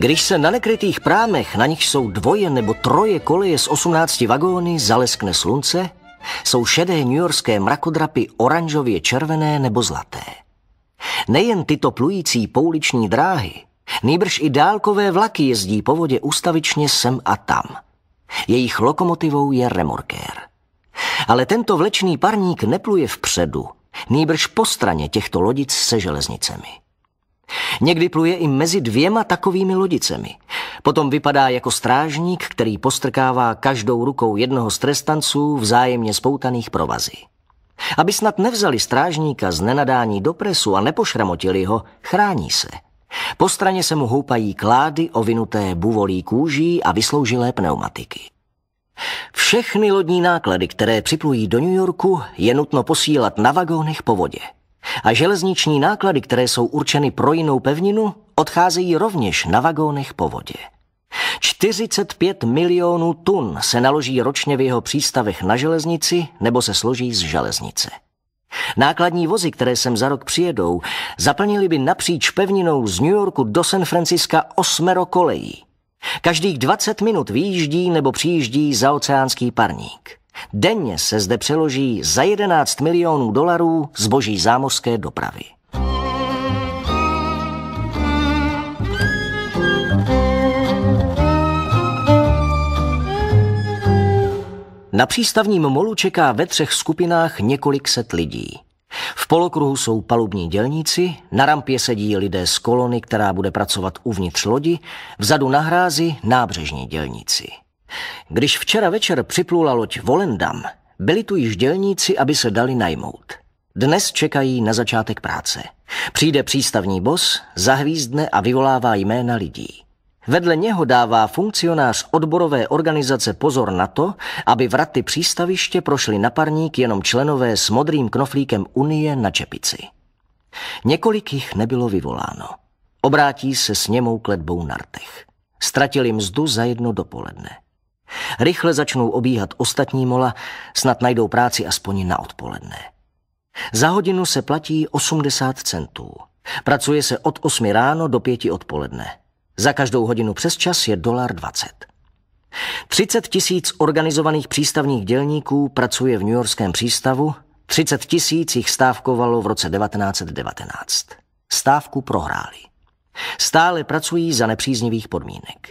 Když se na nekrytých prámech, na nich jsou dvoje nebo troje koleje z 18 vagóny, zaleskne slunce, jsou šedé newyorské mrakodrapy oranžově červené nebo zlaté. Nejen tyto plující pouliční dráhy, nýbrž i dálkové vlaky jezdí po vodě ustavičně sem a tam. Jejich lokomotivou je remorkér. Ale tento vlečný parník nepluje vpředu, nýbrž po straně těchto lodic se železnicemi. Někdy pluje i mezi dvěma takovými lodicemi. Potom vypadá jako strážník, který postrkává každou rukou jednoho z trestanců vzájemně spoutaných provazy. Aby snad nevzali strážníka z nenadání do presu a nepošramotili ho, chrání se. Po straně se mu houpají klády ovinuté buvolí kůží a vysloužilé pneumatiky. Všechny lodní náklady, které připlují do New Yorku, je nutno posílat na vagónech po vodě. A železniční náklady, které jsou určeny pro jinou pevninu, odcházejí rovněž na vagónech po vodě. 45 milionů tun se naloží ročně v jeho přístavech na železnici nebo se složí z železnice. Nákladní vozy, které sem za rok přijedou, zaplnili by napříč pevninou z New Yorku do San Francisca osmero kolejí. Každých 20 minut výjíždí nebo přijíždí oceánský parník. Denně se zde přeloží za 11 milionů dolarů zboží zámořské dopravy. Na přístavním molu čeká ve třech skupinách několik set lidí. V polokruhu jsou palubní dělníci, na rampě sedí lidé z kolony, která bude pracovat uvnitř lodi, vzadu na hrázi nábřežní dělníci. Když včera večer připlula loď Volendam, byli tu již dělníci, aby se dali najmout. Dnes čekají na začátek práce. Přijde přístavní bos, zahvízdne a vyvolává jména lidí. Vedle něho dává funkcionář odborové organizace pozor na to, aby vraty přístaviště prošly na parník jenom členové s modrým knoflíkem Unie na čepici. Několik jich nebylo vyvoláno. Obrátí se s němou kletbou na rtech. Ztratili mzdu za jedno dopoledne. Rychle začnou obíhat ostatní mola, snad najdou práci aspoň na odpoledne. Za hodinu se platí 80 centů. Pracuje se od 8 ráno do 5 odpoledne. Za každou hodinu přes čas je dolar 20. 30 tisíc organizovaných přístavních dělníků pracuje v New Yorkském přístavu, 30 tisíc jich stávkovalo v roce 1919. Stávku prohráli. Stále pracují za nepříznivých podmínek.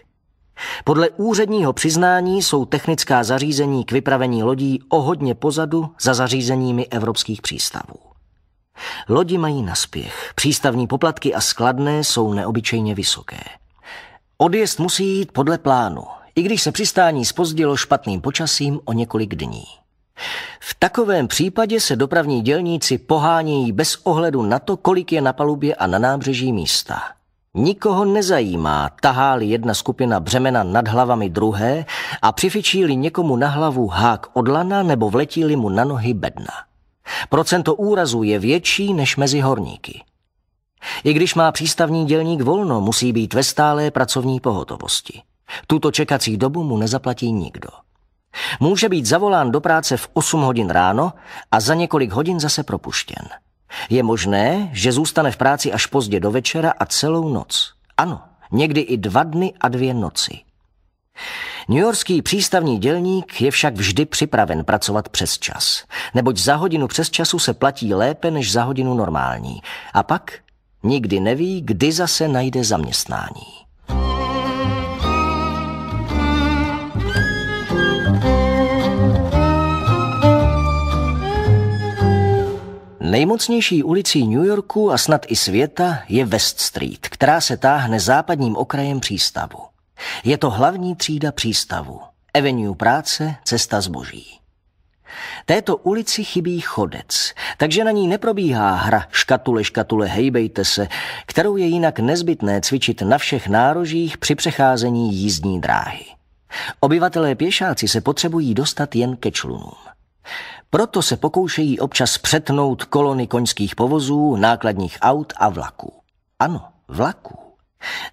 Podle úředního přiznání jsou technická zařízení k vypravení lodí o hodně pozadu za zařízeními evropských přístavů. Lodi mají naspěch, přístavní poplatky a skladné jsou neobyčejně vysoké. Odjezd musí jít podle plánu, i když se přistání spozdilo špatným počasím o několik dní. V takovém případě se dopravní dělníci pohánějí bez ohledu na to, kolik je na palubě a na nábřeží místa – Nikoho nezajímá, tahá jedna skupina břemena nad hlavami druhé a přifičí někomu na hlavu hák od lana nebo vletí mu na nohy bedna. Procento úrazu je větší než mezi horníky. I když má přístavní dělník volno, musí být ve stálé pracovní pohotovosti. Tuto čekací dobu mu nezaplatí nikdo. Může být zavolán do práce v 8 hodin ráno a za několik hodin zase propuštěn. Je možné, že zůstane v práci až pozdě do večera a celou noc. Ano, někdy i dva dny a dvě noci. Yorkský přístavní dělník je však vždy připraven pracovat přes čas, neboť za hodinu přes času se platí lépe než za hodinu normální. A pak nikdy neví, kdy zase najde zaměstnání. Nejmocnější ulicí New Yorku a snad i světa je West Street, která se táhne západním okrajem přístavu. Je to hlavní třída přístavu, avenue práce, cesta zboží. Této ulici chybí chodec, takže na ní neprobíhá hra škatule, škatule, hejbejte se, kterou je jinak nezbytné cvičit na všech nárožích při přecházení jízdní dráhy. Obyvatelé pěšáci se potřebují dostat jen ke člunům. Proto se pokoušejí občas přetnout kolony koňských povozů, nákladních aut a vlaků. Ano, vlaků.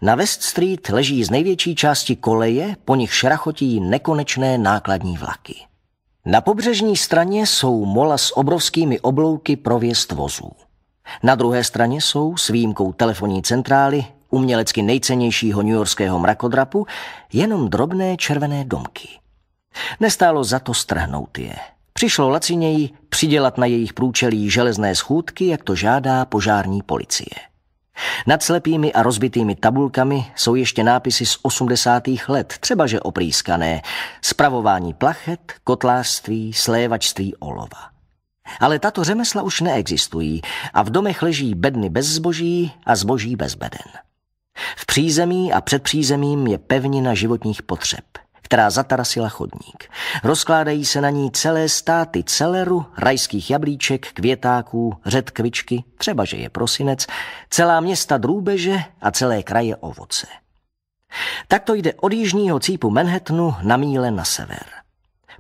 Na West Street leží z největší části koleje, po nich šrachotí nekonečné nákladní vlaky. Na pobřežní straně jsou mola s obrovskými oblouky pro vozů. Na druhé straně jsou, s výjimkou telefonní centrály, umělecky nejcennějšího newyorského mrakodrapu, jenom drobné červené domky. Nestálo za to strhnout je přišlo laciněji přidělat na jejich průčelí železné schůdky, jak to žádá požární policie. Nad slepými a rozbitými tabulkami jsou ještě nápisy z 80. let, třeba že oprýskané, spravování plachet, kotlářství, slévačství olova. Ale tato řemesla už neexistují a v domech leží bedny bez zboží a zboží bez beden. V přízemí a před přízemím je pevnina životních potřeb – která zatarasila chodník. Rozkládají se na ní celé státy celeru, rajských jablíček, květáků, řetkvičky, třeba že je prosinec, celá města drůbeže a celé kraje ovoce. Tak to jde od jižního cípu Manhattanu na míle na sever.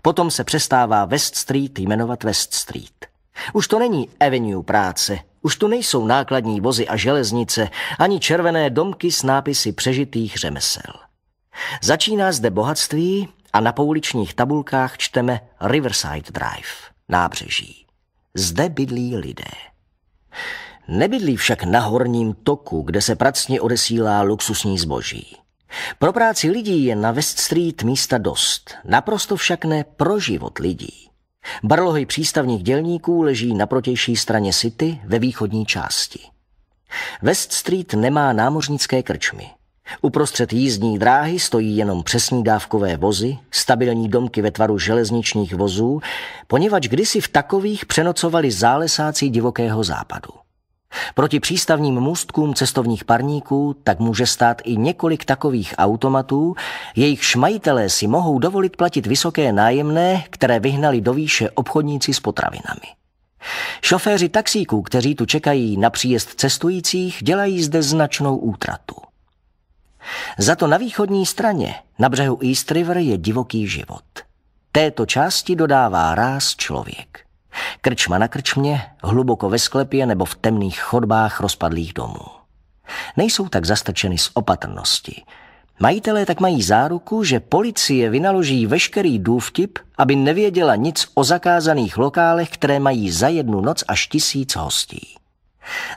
Potom se přestává West Street jmenovat West Street. Už to není avenue práce, už tu nejsou nákladní vozy a železnice, ani červené domky s nápisy přežitých řemesel. Začíná zde bohatství a na pouličních tabulkách čteme Riverside Drive, nábřeží. Zde bydlí lidé. Nebydlí však na horním toku, kde se pracně odesílá luxusní zboží. Pro práci lidí je na West Street místa dost, naprosto však ne pro život lidí. Barlohy přístavních dělníků leží na protější straně City ve východní části. West Street nemá námořnické krčmy. Uprostřed jízdní dráhy stojí jenom přesní dávkové vozy, stabilní domky ve tvaru železničních vozů, poněvadž kdysi v takových přenocovali zálesáci divokého západu. Proti přístavním můstkům cestovních parníků tak může stát i několik takových automatů, jejich majitelé si mohou dovolit platit vysoké nájemné, které vyhnali do výše obchodníci s potravinami. Šoféři taxíků, kteří tu čekají na příjezd cestujících, dělají zde značnou útratu. Za to na východní straně, na břehu East River, je divoký život. Této části dodává ráz člověk. Krčma na krčmě, hluboko ve sklepě nebo v temných chodbách rozpadlých domů. Nejsou tak zastrčeny z opatrnosti. Majitelé tak mají záruku, že policie vynaloží veškerý důvtip, aby nevěděla nic o zakázaných lokálech, které mají za jednu noc až tisíc hostí.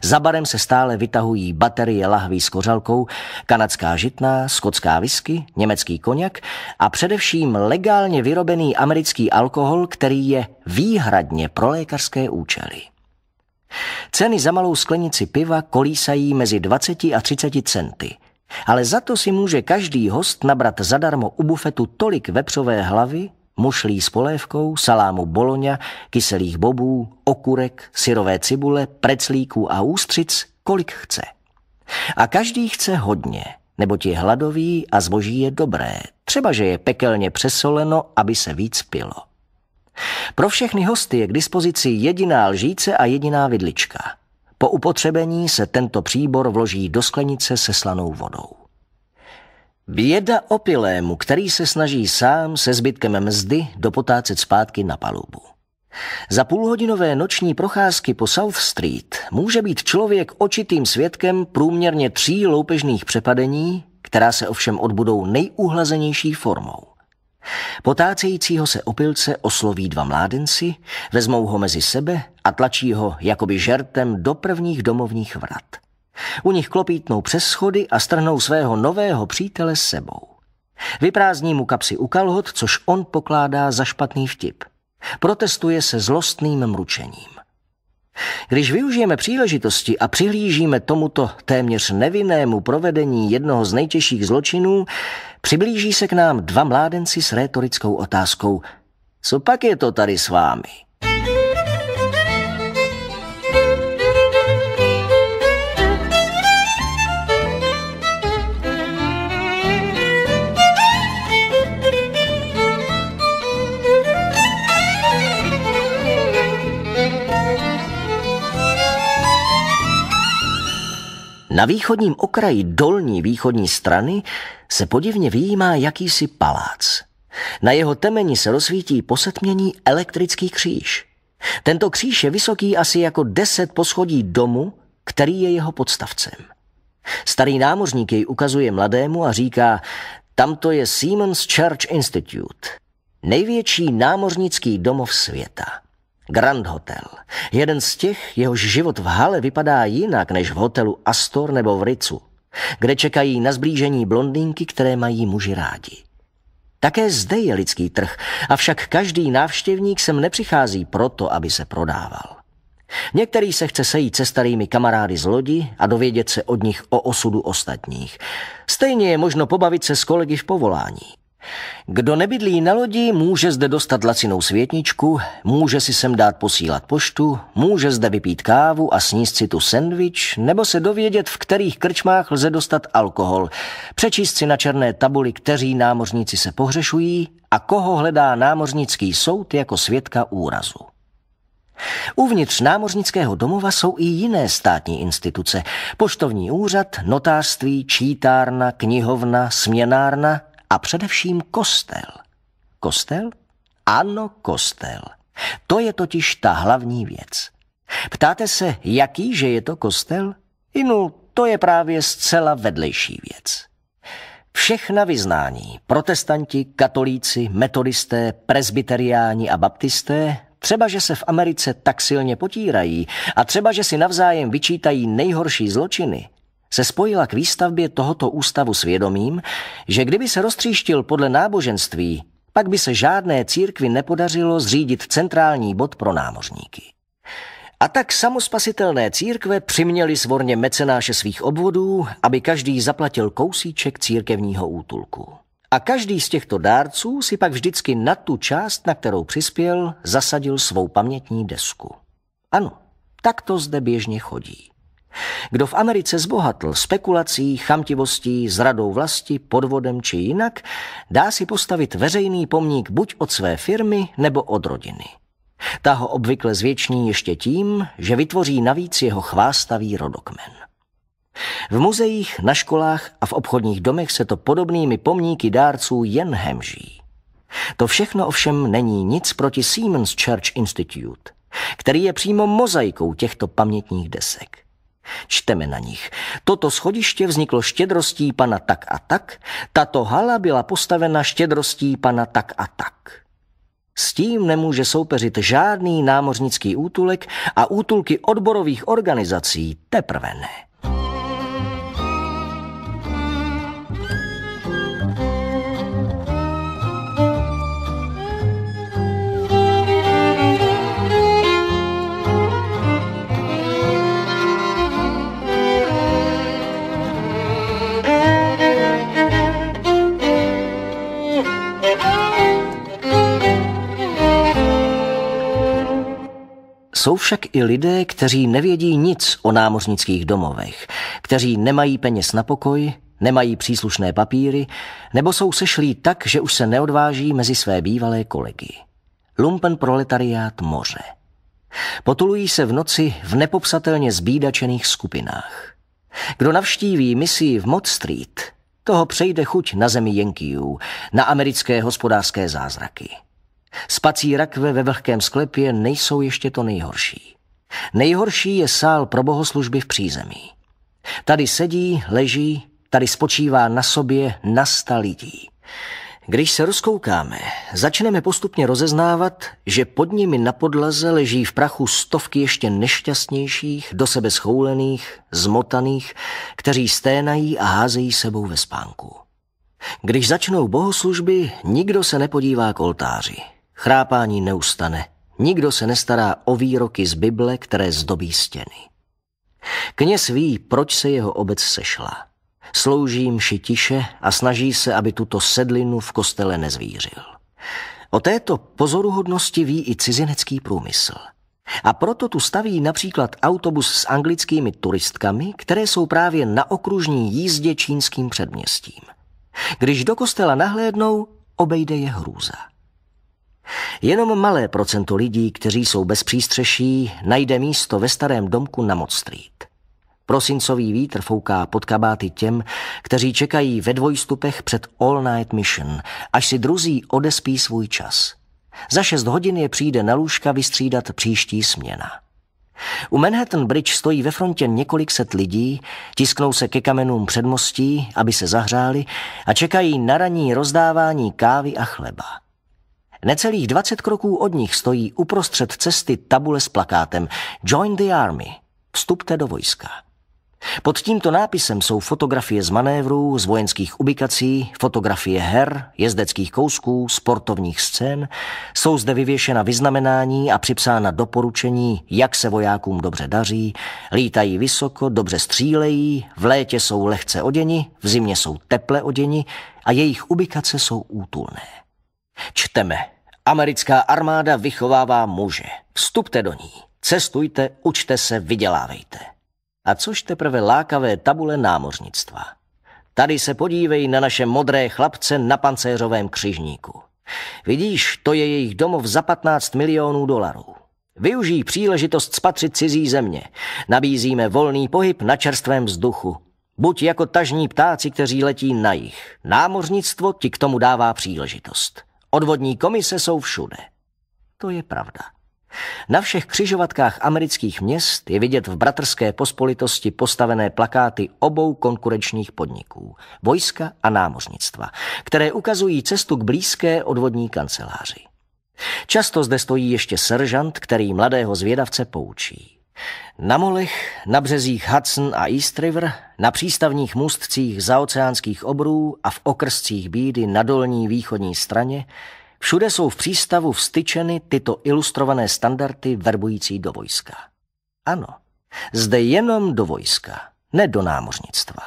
Za barem se stále vytahují baterie lahví s kořalkou, kanadská žitná, skotská whisky, německý koněk a především legálně vyrobený americký alkohol, který je výhradně pro lékařské účely. Ceny za malou sklenici piva kolísají mezi 20 a 30 centy, ale za to si může každý host nabrat zadarmo u bufetu tolik vepřové hlavy, mušlí s polévkou, salámu boloňa, kyselých bobů, okurek, syrové cibule, preclíků a ústřic, kolik chce. A každý chce hodně, neboť je hladový a zboží je dobré, třeba že je pekelně přesoleno, aby se víc pilo. Pro všechny hosty je k dispozici jediná lžíce a jediná vidlička. Po upotřebení se tento příbor vloží do sklenice se slanou vodou. Běda opilému, který se snaží sám se zbytkem mzdy dopotácet zpátky na palubu. Za půlhodinové noční procházky po South Street může být člověk očitým svědkem průměrně tří loupežných přepadení, která se ovšem odbudou nejuhlazenější formou. Potácejícího se opilce osloví dva mládenci, vezmou ho mezi sebe a tlačí ho jakoby žertem do prvních domovních vrat. U nich klopítnou přes schody a strhnou svého nového přítele s sebou. Vyprázdní mu kapsy u kalhot, což on pokládá za špatný vtip. Protestuje se zlostným mručením. Když využijeme příležitosti a přihlížíme tomuto téměř nevinnému provedení jednoho z nejtěžších zločinů, přiblíží se k nám dva mládenci s rétorickou otázkou. Co pak je to tady s vámi? Na východním okraji dolní východní strany se podivně výjímá jakýsi palác. Na jeho temeni se rozsvítí posetmění elektrický kříž. Tento kříž je vysoký asi jako deset poschodí domu, který je jeho podstavcem. Starý námořník jej ukazuje mladému a říká, tamto je Siemens Church Institute, největší námořnický domov světa. Grand Hotel. Jeden z těch, jehož život v hale vypadá jinak než v hotelu Astor nebo v Ricu, kde čekají na zblížení blondýnky, které mají muži rádi. Také zde je lidský trh, avšak každý návštěvník sem nepřichází proto, aby se prodával. Některý se chce sejít se starými kamarády z lodi a dovědět se od nich o osudu ostatních. Stejně je možno pobavit se s kolegy v povolání. Kdo nebydlí na lodi, může zde dostat lacinou světničku, může si sem dát posílat poštu, může zde vypít kávu a sníst si tu sendvič, nebo se dovědět, v kterých krčmách lze dostat alkohol, přečíst si na černé tabuli, kteří námořníci se pohřešují a koho hledá námořnický soud jako svědka úrazu. Uvnitř námořnického domova jsou i jiné státní instituce. Poštovní úřad, notářství, čítárna, knihovna, směnárna a především kostel. Kostel? Ano, kostel. To je totiž ta hlavní věc. Ptáte se, jaký že je to kostel? Inu, to je právě zcela vedlejší věc. Všechna vyznání, protestanti, katolíci, metodisté, presbyteriáni a baptisté, třeba že se v Americe tak silně potírají a třeba že si navzájem vyčítají nejhorší zločiny, se spojila k výstavbě tohoto ústavu svědomím, že kdyby se roztříštil podle náboženství, pak by se žádné církvi nepodařilo zřídit centrální bod pro námořníky. A tak samospasitelné církve přiměli svorně mecenáše svých obvodů, aby každý zaplatil kousíček církevního útulku. A každý z těchto dárců si pak vždycky na tu část, na kterou přispěl, zasadil svou pamětní desku. Ano, tak to zde běžně chodí. Kdo v Americe zbohatl spekulací, chamtivostí, zradou vlasti, podvodem či jinak, dá si postavit veřejný pomník buď od své firmy nebo od rodiny. Ta ho obvykle zvětšní ještě tím, že vytvoří navíc jeho chvástavý rodokmen. V muzeích, na školách a v obchodních domech se to podobnými pomníky dárců jen hemží. To všechno ovšem není nic proti Siemens Church Institute, který je přímo mozaikou těchto pamětních desek – Čteme na nich. Toto schodiště vzniklo štědrostí pana tak a tak, tato hala byla postavena štědrostí pana tak a tak. S tím nemůže soupeřit žádný námořnický útulek a útulky odborových organizací teprve ne. Jsou však i lidé, kteří nevědí nic o námořnických domovech, kteří nemají peněz na pokoj, nemají příslušné papíry, nebo jsou sešlí tak, že už se neodváží mezi své bývalé kolegy. Lumpen proletariát moře. Potulují se v noci v nepopsatelně zbídačených skupinách. Kdo navštíví misi v Mod Street, toho přejde chuť na zemi Jenkijů, na americké hospodářské zázraky. Spací rakve ve vlhkém sklepě nejsou ještě to nejhorší. Nejhorší je sál pro bohoslužby v přízemí. Tady sedí, leží, tady spočívá na sobě na sta lidí. Když se rozkoukáme, začneme postupně rozeznávat, že pod nimi na podlaze leží v prachu stovky ještě nešťastnějších, do sebe schoulených, zmotaných, kteří sténají a házejí sebou ve spánku. Když začnou bohoslužby, nikdo se nepodívá k oltáři. Chrápání neustane. Nikdo se nestará o výroky z Bible, které zdobí stěny. Kněz ví, proč se jeho obec sešla. Slouží mši tiše a snaží se, aby tuto sedlinu v kostele nezvířil. O této pozoruhodnosti ví i cizinecký průmysl. A proto tu staví například autobus s anglickými turistkami, které jsou právě na okružní jízdě čínským předměstím. Když do kostela nahlédnou, obejde je hrůza. Jenom malé procento lidí, kteří jsou bez přístřeší, najde místo ve starém domku na Mott Street. Prosincový vítr fouká pod kabáty těm, kteří čekají ve dvojstupech před All Night Mission, až si druzí odespí svůj čas. Za šest hodin je přijde na lůžka vystřídat příští směna. U Manhattan Bridge stojí ve frontě několik set lidí, tisknou se ke kamenům předmostí, aby se zahřáli a čekají na ranní rozdávání kávy a chleba. Necelých 20 kroků od nich stojí uprostřed cesty tabule s plakátem Join the Army, vstupte do vojska. Pod tímto nápisem jsou fotografie z manévrů, z vojenských ubikací, fotografie her, jezdeckých kousků, sportovních scén. Jsou zde vyvěšena vyznamenání a připsána doporučení, jak se vojákům dobře daří. Lítají vysoko, dobře střílejí, v létě jsou lehce oděni, v zimě jsou teple oděni a jejich ubikace jsou útulné. Čteme. Americká armáda vychovává muže. Vstupte do ní. Cestujte, učte se, vydělávejte. A což teprve lákavé tabule námořnictva. Tady se podívej na naše modré chlapce na pancéřovém křižníku. Vidíš, to je jejich domov za 15 milionů dolarů. Využij příležitost spatřit cizí země. Nabízíme volný pohyb na čerstvém vzduchu. Buď jako tažní ptáci, kteří letí na jich. Námořnictvo ti k tomu dává příležitost. Odvodní komise jsou všude. To je pravda. Na všech křižovatkách amerických měst je vidět v bratrské pospolitosti postavené plakáty obou konkurenčních podniků, vojska a námořnictva, které ukazují cestu k blízké odvodní kanceláři. Často zde stojí ještě seržant, který mladého zvědavce poučí. Na molech, na březích Hudson a East River, na přístavních můstcích zaoceánských obrů a v okrscích bídy na dolní východní straně všude jsou v přístavu vstyčeny tyto ilustrované standardy verbující do vojska. Ano, zde jenom do vojska, ne do námořnictva.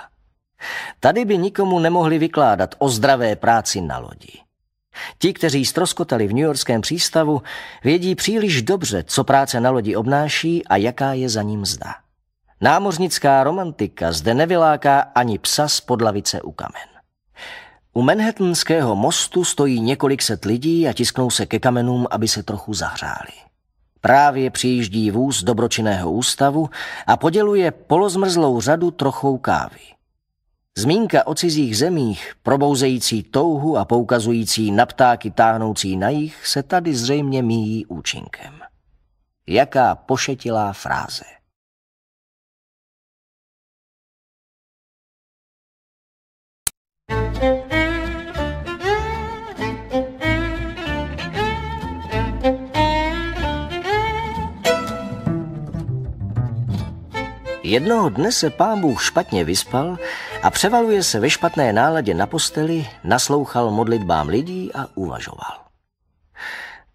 Tady by nikomu nemohli vykládat o zdravé práci na lodi. Ti, kteří stroskotali v New Yorkském přístavu, vědí příliš dobře, co práce na lodi obnáší a jaká je za ním zda. Námořnická romantika zde nevyláká ani psa z podlavice u kamen. U Manhattanského mostu stojí několik set lidí a tisknou se ke kamenům, aby se trochu zahřáli. Právě přijíždí vůz dobročinného ústavu a poděluje polozmrzlou řadu trochou kávy. Zmínka o cizích zemích, probouzející touhu a poukazující na ptáky táhnoucí na jich, se tady zřejmě míjí účinkem. Jaká pošetilá fráze. Jednoho dne se pán Bůh špatně vyspal a převaluje se ve špatné náladě na posteli, naslouchal modlitbám lidí a uvažoval.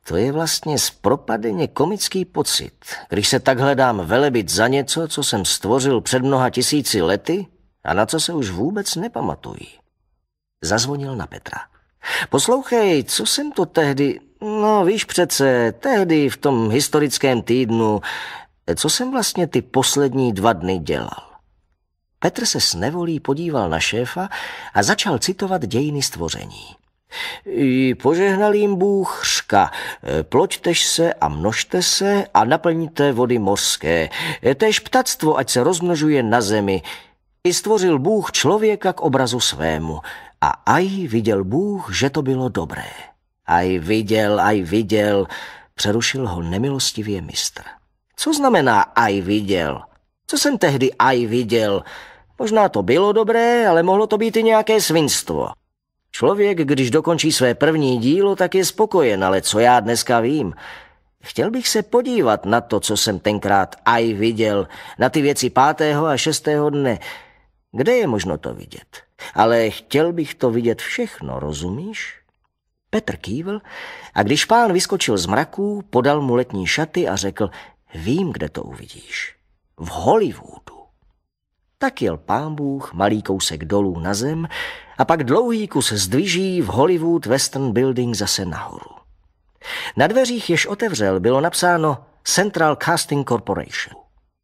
To je vlastně zpropadeně komický pocit, když se takhle dám velebit za něco, co jsem stvořil před mnoha tisíci lety a na co se už vůbec nepamatují. Zazvonil na Petra. Poslouchej, co jsem to tehdy... No, víš přece, tehdy v tom historickém týdnu co jsem vlastně ty poslední dva dny dělal. Petr se s nevolí podíval na šéfa a začal citovat dějiny stvoření. I požehnal jim Bůh řka, ploďtež se a množte se a naplníte vody mořské, též ptactvo, ať se rozmnožuje na zemi. I stvořil Bůh člověka k obrazu svému a aj viděl Bůh, že to bylo dobré. Aj viděl, aj viděl, přerušil ho nemilostivě mistr. Co znamená aj viděl? Co jsem tehdy aj viděl? Možná to bylo dobré, ale mohlo to být i nějaké svinstvo. Člověk, když dokončí své první dílo, tak je spokojen, ale co já dneska vím? Chtěl bych se podívat na to, co jsem tenkrát aj viděl, na ty věci pátého a šestého dne. Kde je možno to vidět? Ale chtěl bych to vidět všechno, rozumíš? Petr kývl a když pán vyskočil z mraků, podal mu letní šaty a řekl, Vím, kde to uvidíš. V Hollywoodu. Tak jel pán Bůh malý kousek dolů na zem a pak dlouhý kus zdviží v Hollywood Western Building zase nahoru. Na dveřích, jež otevřel, bylo napsáno Central Casting Corporation.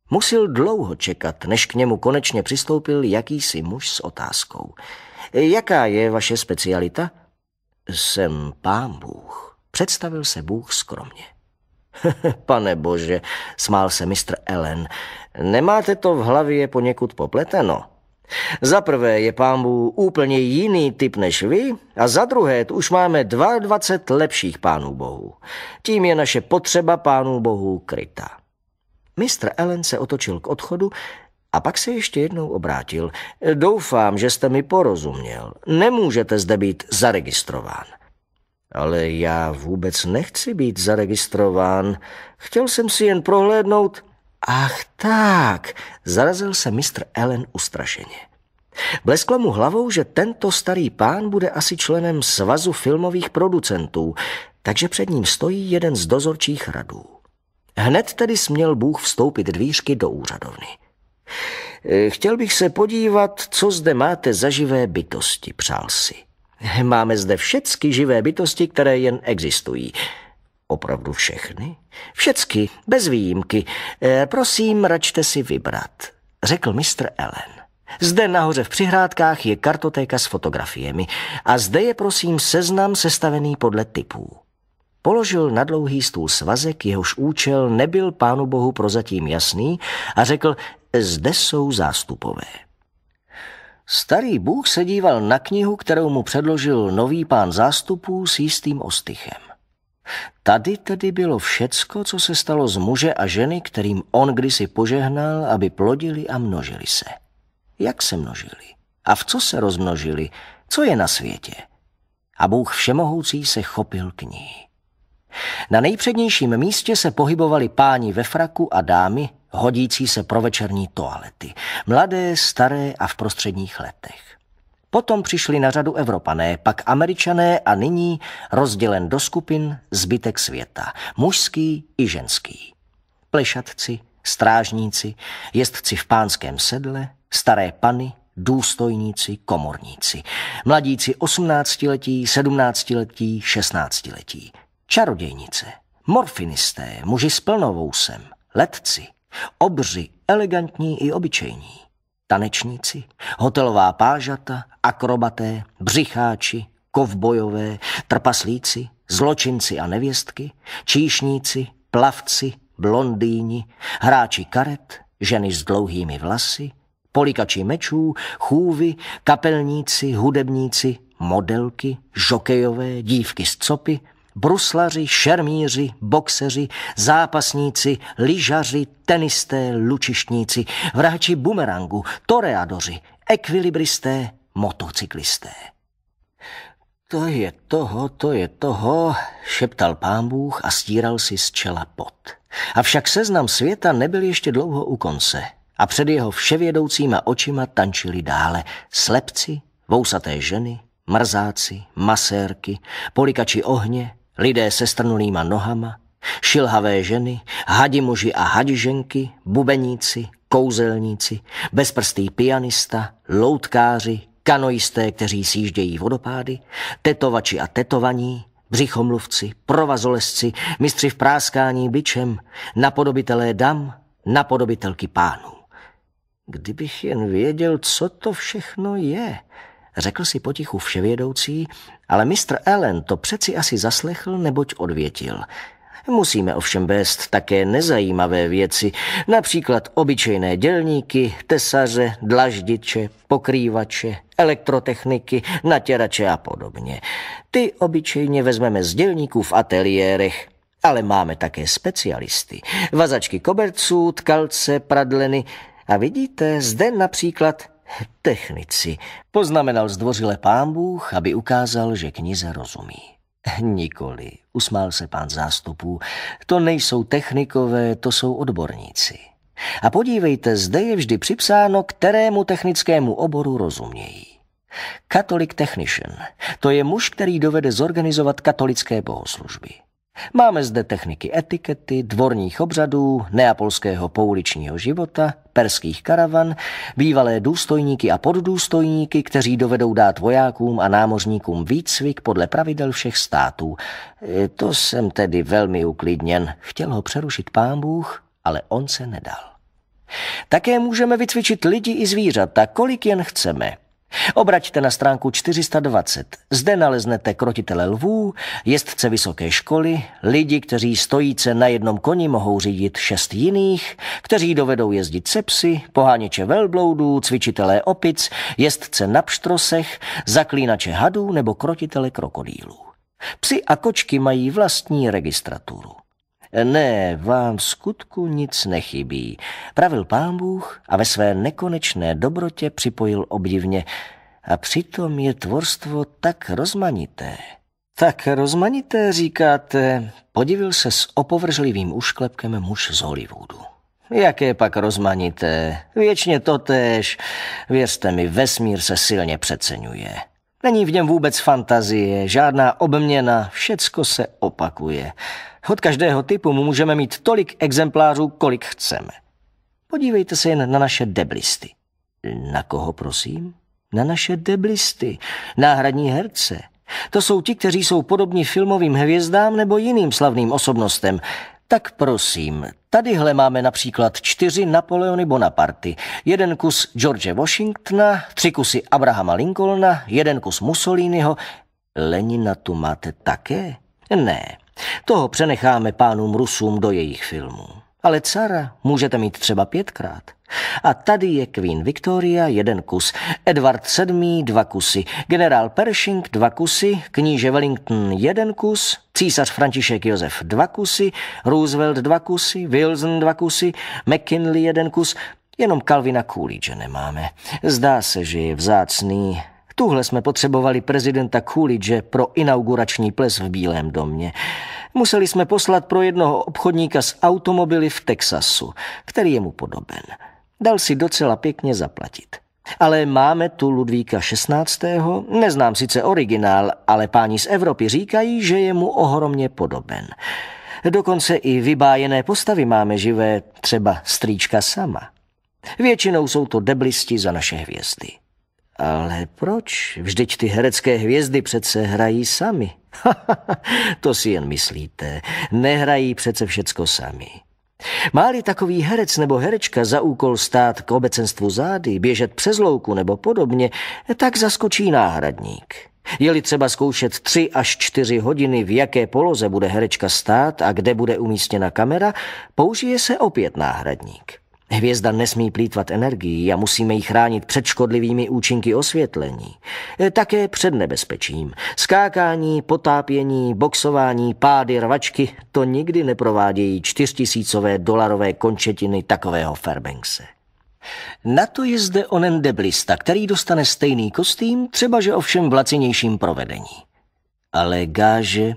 Musil dlouho čekat, než k němu konečně přistoupil jakýsi muž s otázkou. Jaká je vaše specialita? Jsem pán Bůh. Představil se Bůh skromně. Pane bože, smál se mistr Ellen, nemáte to v hlavě poněkud popleteno? Za prvé je pámbu úplně jiný typ než vy a za druhé tu už máme 22 lepších pánů bohů. Tím je naše potřeba pánů bohů kryta. Mistr Ellen se otočil k odchodu a pak se ještě jednou obrátil. Doufám, že jste mi porozuměl. Nemůžete zde být zaregistrován ale já vůbec nechci být zaregistrován. Chtěl jsem si jen prohlédnout. Ach tak, zarazil se mistr Ellen ustrašeně. Bleskla mu hlavou, že tento starý pán bude asi členem svazu filmových producentů, takže před ním stojí jeden z dozorčích radů. Hned tedy směl Bůh vstoupit dvířky do úřadovny. Eh, chtěl bych se podívat, co zde máte za živé bytosti, přál si. Máme zde všecky živé bytosti, které jen existují. Opravdu všechny? Všecky, bez výjimky. E, prosím, račte si vybrat, řekl mistr Ellen. Zde nahoře v přihrádkách je kartotéka s fotografiemi a zde je prosím seznam sestavený podle typů. Položil na dlouhý stůl svazek, jehož účel nebyl pánu bohu prozatím jasný a řekl, zde jsou zástupové. Starý Bůh se díval na knihu, kterou mu předložil nový pán zástupů s jistým ostychem. Tady tedy bylo všecko, co se stalo z muže a ženy, kterým on kdysi požehnal, aby plodili a množili se. Jak se množili? A v co se rozmnožili? Co je na světě? A Bůh všemohoucí se chopil k ní. Na nejpřednějším místě se pohybovali páni ve fraku a dámy hodící se pro večerní toalety. Mladé, staré a v prostředních letech. Potom přišli na řadu Evropané, pak Američané a nyní rozdělen do skupin zbytek světa, mužský i ženský. Plešatci, strážníci, jezdci v pánském sedle, staré pany, důstojníci, komorníci, mladíci 18-letí, 17-letí, 16-letí, čarodějnice, morfinisté, muži s plnovou sem, letci, Obři elegantní i obyčejní, tanečníci, hotelová pážata, akrobaté, břicháči, kovbojové, trpaslíci, zločinci a nevěstky, číšníci, plavci, blondýni, hráči karet, ženy s dlouhými vlasy, polikači mečů, chůvy, kapelníci, hudebníci, modelky, žokejové, dívky z copy, bruslaři, šermíři, boxeři, zápasníci, lyžaři, tenisté, lučištníci, vrači bumerangu, toreadoři, ekvilibristé, motocyklisté. To je toho, to je toho, šeptal pán Bůh a stíral si z čela pot. Avšak seznam světa nebyl ještě dlouho u konce a před jeho vševědoucíma očima tančili dále slepci, vousaté ženy, mrzáci, masérky, polikači ohně, Lidé se strnulýma nohama, šilhavé ženy, hadi muži a hadi ženky, bubeníci, kouzelníci, bezprstý pianista, loutkáři, kanoisté, kteří sjíždějí vodopády, tetovači a tetovaní, břichomluvci, provazolesci, mistři v práskání byčem, napodobitelé dam, napodobitelky pánů. Kdybych jen věděl, co to všechno je, řekl si potichu vševědoucí, ale mistr Ellen to přeci asi zaslechl, neboť odvětil. Musíme ovšem vést také nezajímavé věci, například obyčejné dělníky, tesaře, dlaždiče, pokrývače, elektrotechniky, natěrače a podobně. Ty obyčejně vezmeme z dělníků v ateliérech, ale máme také specialisty. Vazačky koberců, tkalce, pradleny a vidíte, zde například Technici, poznamenal zdvořile pán Bůh, aby ukázal, že knize rozumí. Nikoli, usmál se pán zástupů, to nejsou technikové, to jsou odborníci. A podívejte, zde je vždy připsáno, kterému technickému oboru rozumějí. Katolik technician, to je muž, který dovede zorganizovat katolické bohoslužby. Máme zde techniky etikety, dvorních obřadů, neapolského pouličního života, perských karavan, bývalé důstojníky a poddůstojníky, kteří dovedou dát vojákům a námořníkům výcvik podle pravidel všech států. E, to jsem tedy velmi uklidněn. Chtěl ho přerušit pán Bůh, ale on se nedal. Také můžeme vycvičit lidi i zvířata, kolik jen chceme – Obraťte na stránku 420. Zde naleznete krotitele lvů, jezdce vysoké školy, lidi, kteří stojíce na jednom koni mohou řídit šest jiných, kteří dovedou jezdit se psy, poháněče velbloudů, cvičitelé opic, jezdce na pštrosech, zaklínače hadů nebo krotitele krokodýlů. Psi a kočky mají vlastní registraturu. Ne, vám v skutku nic nechybí. Pravil pán Bůh a ve své nekonečné dobrotě připojil obdivně. A přitom je tvorstvo tak rozmanité. Tak rozmanité, říkáte, podivil se s opovržlivým ušklepkem muž z Hollywoodu. Jaké pak rozmanité, věčně totéž, věřte mi, vesmír se silně přeceňuje. Není v něm vůbec fantazie, žádná obměna, všecko se opakuje. Od každého typu mu můžeme mít tolik exemplářů, kolik chceme. Podívejte se jen na naše deblisty. Na koho, prosím? Na naše deblisty, náhradní herce. To jsou ti, kteří jsou podobní filmovým hvězdám nebo jiným slavným osobnostem. Tak prosím, tadyhle máme například čtyři Napoleony Bonaparty, jeden kus George Washingtona, tři kusy Abrahama Lincolna, jeden kus Mussoliniho. Lenina tu máte také? Ne, toho přenecháme pánům Rusům do jejich filmů. Ale cara můžete mít třeba pětkrát. A tady je Queen Victoria jeden kus, Edward VII dva kusy, generál Pershing dva kusy, kníže Wellington jeden kus, císař František Josef dva kusy, Roosevelt dva kusy, Wilson dva kusy, McKinley jeden kus, jenom Calvina Coolidge nemáme. Zdá se, že je vzácný, Tuhle jsme potřebovali prezidenta Coolidge pro inaugurační ples v Bílém domě. Museli jsme poslat pro jednoho obchodníka s automobily v Texasu, který je mu podoben. Dal si docela pěkně zaplatit. Ale máme tu Ludvíka XVI., neznám sice originál, ale páni z Evropy říkají, že je mu ohromně podoben. Dokonce i vybájené postavy máme živé, třeba strýčka sama. Většinou jsou to deblisti za naše hvězdy. Ale proč? Vždyť ty herecké hvězdy přece hrají sami. to si jen myslíte. Nehrají přece všecko sami. Máli takový herec nebo herečka za úkol stát k obecenstvu zády, běžet přes louku nebo podobně, tak zaskočí náhradník. Je-li třeba zkoušet tři až čtyři hodiny, v jaké poloze bude herečka stát a kde bude umístěna kamera, použije se opět náhradník. Hvězda nesmí plítvat energií a musíme ji chránit před škodlivými účinky osvětlení. E, také před nebezpečím. Skákání, potápění, boxování, pády, rvačky, to nikdy neprovádějí čtyřtisícové dolarové končetiny takového Fairbankse. Na to je zde onen deblista, který dostane stejný kostým, třeba že ovšem v lacinějším provedení. Ale gáže,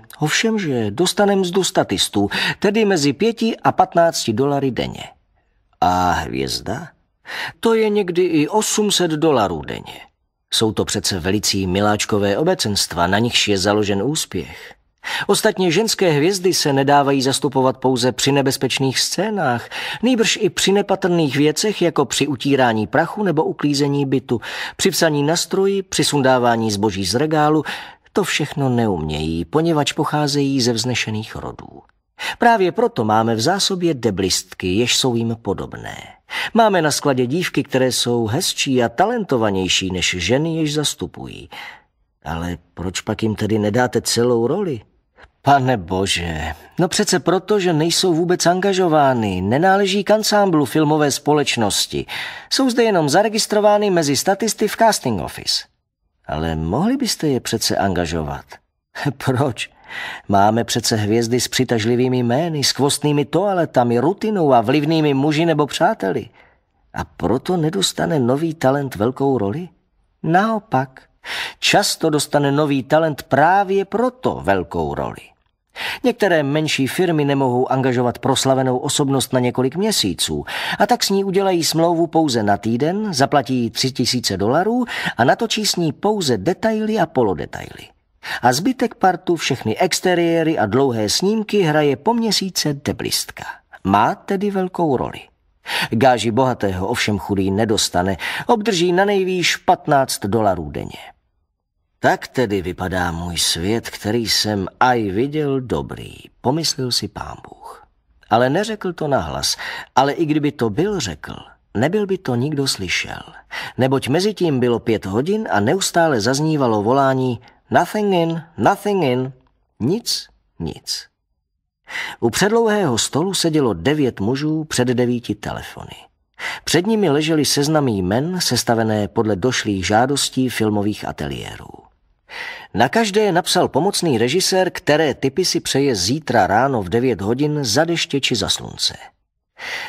že dostane mzdu statistů, tedy mezi pěti a patnácti dolary denně. A hvězda? To je někdy i 800 dolarů denně. Jsou to přece velicí miláčkové obecenstva, na nichž je založen úspěch. Ostatně ženské hvězdy se nedávají zastupovat pouze při nebezpečných scénách, nýbrž i při nepatrných věcech, jako při utírání prachu nebo uklízení bytu, při psaní na stroji, při sundávání zboží z regálu, to všechno neumějí, poněvadž pocházejí ze vznešených rodů. Právě proto máme v zásobě deblistky, jež jsou jim podobné. Máme na skladě dívky, které jsou hezčí a talentovanější než ženy, jež zastupují. Ale proč pak jim tedy nedáte celou roli? Pane bože, no přece proto, že nejsou vůbec angažovány, nenáleží k ansámblu filmové společnosti. Jsou zde jenom zaregistrovány mezi statisty v casting office. Ale mohli byste je přece angažovat. Proč? Máme přece hvězdy s přitažlivými jmény, s kvostnými toaletami, rutinou a vlivnými muži nebo přáteli. A proto nedostane nový talent velkou roli? Naopak, často dostane nový talent právě proto velkou roli. Některé menší firmy nemohou angažovat proslavenou osobnost na několik měsíců a tak s ní udělají smlouvu pouze na týden, zaplatí 3000 dolarů a natočí s ní pouze detaily a polodetaily a zbytek partu, všechny exteriéry a dlouhé snímky hraje po měsíce deblistka. Má tedy velkou roli. Gáži bohatého ovšem chudý nedostane, obdrží na nejvýš 15 dolarů denně. Tak tedy vypadá můj svět, který jsem aj viděl dobrý, pomyslil si pán Bůh. Ale neřekl to nahlas, ale i kdyby to byl řekl, nebyl by to nikdo slyšel, neboť mezi tím bylo pět hodin a neustále zaznívalo volání Nothing in, nothing in. Nic, nic. U předlouhého stolu sedělo devět mužů před devíti telefony. Před nimi ležely seznamy jmen, sestavené podle došlých žádostí filmových ateliérů. Na každé napsal pomocný režisér, které typy si přeje zítra ráno v 9 hodin za deště či za slunce.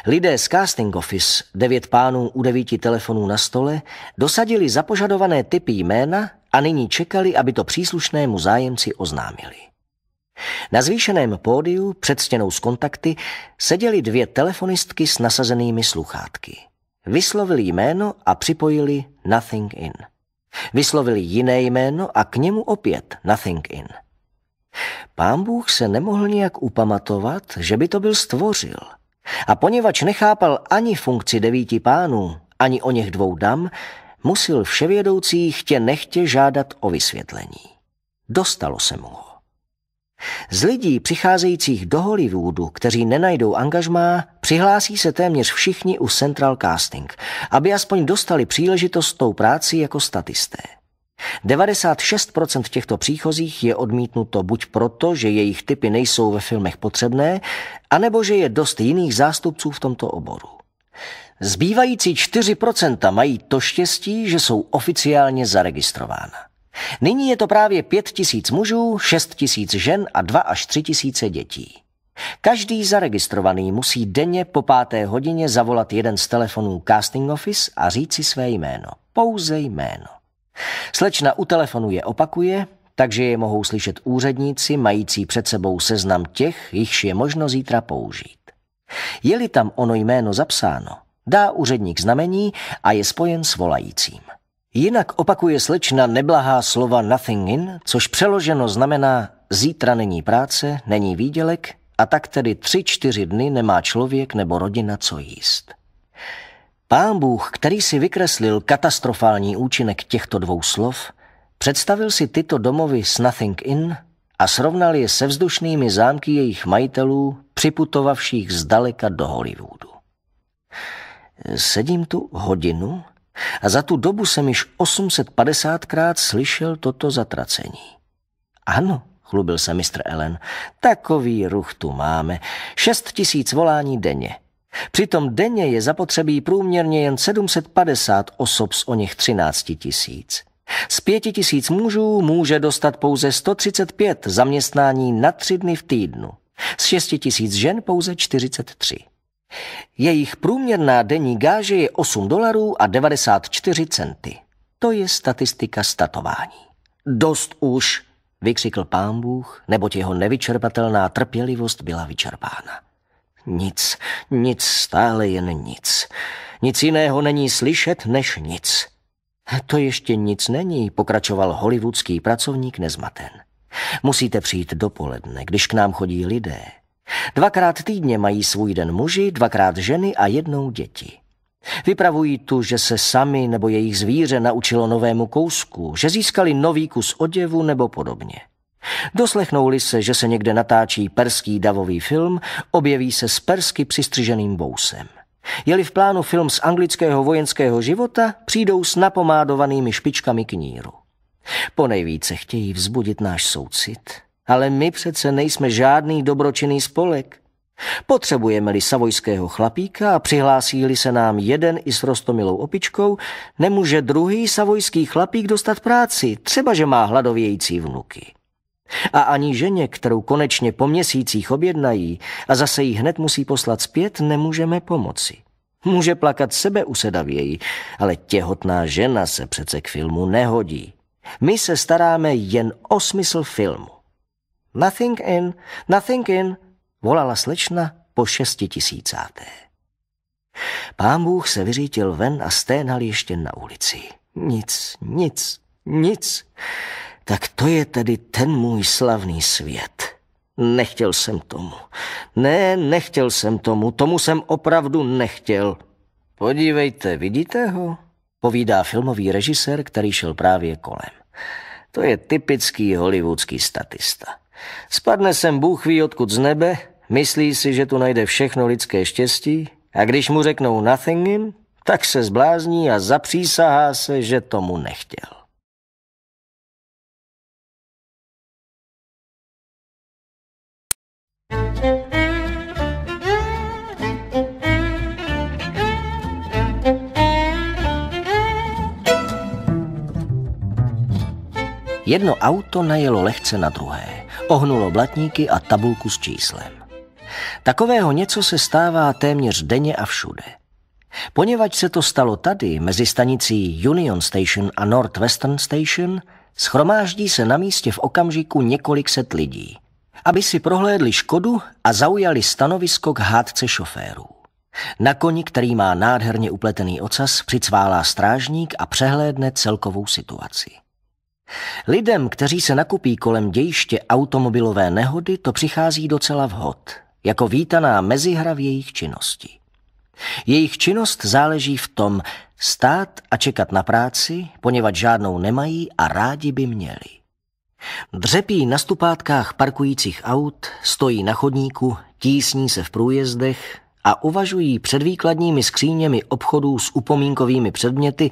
Lidé z casting office, devět pánů u devíti telefonů na stole, dosadili zapožadované typy jména a nyní čekali, aby to příslušnému zájemci oznámili. Na zvýšeném pódiu, před stěnou s kontakty, seděly dvě telefonistky s nasazenými sluchátky. Vyslovili jméno a připojili Nothing In. Vyslovili jiné jméno a k němu opět Nothing In. Pán Bůh se nemohl nijak upamatovat, že by to byl stvořil. A poněvadž nechápal ani funkci devíti pánů, ani o něch dvou dam, musil vševědoucí chtě nechtě žádat o vysvětlení. Dostalo se mu ho. Z lidí přicházejících do Hollywoodu, kteří nenajdou angažmá, přihlásí se téměř všichni u Central Casting, aby aspoň dostali příležitost tou práci jako statisté. 96% těchto příchozích je odmítnuto buď proto, že jejich typy nejsou ve filmech potřebné, anebo že je dost jiných zástupců v tomto oboru. Zbývající 4% mají to štěstí, že jsou oficiálně zaregistrována. Nyní je to právě 5 tisíc mužů, 6 tisíc žen a 2 až 3 tisíce dětí. Každý zaregistrovaný musí denně po páté hodině zavolat jeden z telefonů casting office a říci své jméno. Pouze jméno. Slečna u telefonu je opakuje, takže je mohou slyšet úředníci, mající před sebou seznam těch, jichž je možno zítra použít. Je-li tam ono jméno zapsáno, Dá úředník znamení a je spojen s volajícím. Jinak opakuje slečna neblahá slova nothing in, což přeloženo znamená zítra není práce, není výdělek a tak tedy tři, čtyři dny nemá člověk nebo rodina co jíst. Pán Bůh, který si vykreslil katastrofální účinek těchto dvou slov, představil si tyto domovy s nothing in a srovnal je se vzdušnými zámky jejich majitelů, připutovavších zdaleka do Hollywoodu. Sedím tu hodinu a za tu dobu jsem již 850krát slyšel toto zatracení. Ano, chlubil se mistr Ellen, takový ruch tu máme. Šest tisíc volání denně. Přitom denně je zapotřebí průměrně jen 750 osob z o nich 13 tisíc. Z pěti tisíc mužů může dostat pouze 135 zaměstnání na tři dny v týdnu. Z šesti tisíc žen pouze 43. Jejich průměrná denní gáže je 8 dolarů a 94 centy. To je statistika statování. Dost už, vykřikl pán Bůh, neboť jeho nevyčerpatelná trpělivost byla vyčerpána. Nic, nic, stále jen nic. Nic jiného není slyšet než nic. To ještě nic není, pokračoval hollywoodský pracovník nezmaten. Musíte přijít dopoledne, když k nám chodí lidé. Dvakrát týdně mají svůj den muži, dvakrát ženy a jednou děti. Vypravují tu, že se sami nebo jejich zvíře naučilo novému kousku, že získali nový kus oděvu nebo podobně. Doslechnou-li se, že se někde natáčí perský davový film, objeví se s persky přistřiženým bousem. Jeli v plánu film z anglického vojenského života, přijdou s napomádovanými špičkami kníru. Po nejvíce chtějí vzbudit náš soucit – ale my přece nejsme žádný dobročinný spolek. Potřebujeme-li savojského chlapíka a přihlásí-li se nám jeden i s rostomilou opičkou, nemůže druhý savojský chlapík dostat práci, třeba že má hladovějící vnuky. A ani ženě, kterou konečně po měsících objednají a zase ji hned musí poslat zpět, nemůžeme pomoci. Může plakat sebe usedavěji, ale těhotná žena se přece k filmu nehodí. My se staráme jen o smysl filmu. Nothing in, nothing in, volala slečna po šesti tisícáté. Pán Bůh se vyřítil ven a sténal ještě na ulici. Nic, nic, nic. Tak to je tedy ten můj slavný svět. Nechtěl jsem tomu. Ne, nechtěl jsem tomu, tomu jsem opravdu nechtěl. Podívejte, vidíte ho? Povídá filmový režisér, který šel právě kolem. To je typický hollywoodský statista. Spadne sem Bůh ví odkud z nebe, myslí si, že tu najde všechno lidské štěstí a když mu řeknou nothing in, tak se zblázní a zapřísahá se, že tomu nechtěl. Jedno auto najelo lehce na druhé ohnulo blatníky a tabulku s číslem. Takového něco se stává téměř denně a všude. Poněvadž se to stalo tady, mezi stanicí Union Station a Northwestern Station, schromáždí se na místě v okamžiku několik set lidí, aby si prohlédli škodu a zaujali stanovisko k hádce šoférů. Na koni, který má nádherně upletený ocas, přicválá strážník a přehlédne celkovou situaci. Lidem, kteří se nakupí kolem dějiště automobilové nehody, to přichází docela vhod, jako vítaná mezihra v jejich činnosti. Jejich činnost záleží v tom stát a čekat na práci, poněvadž žádnou nemají a rádi by měli. Dřepí na stupátkách parkujících aut, stojí na chodníku, tísní se v průjezdech, a uvažují před výkladními skříněmi obchodů s upomínkovými předměty,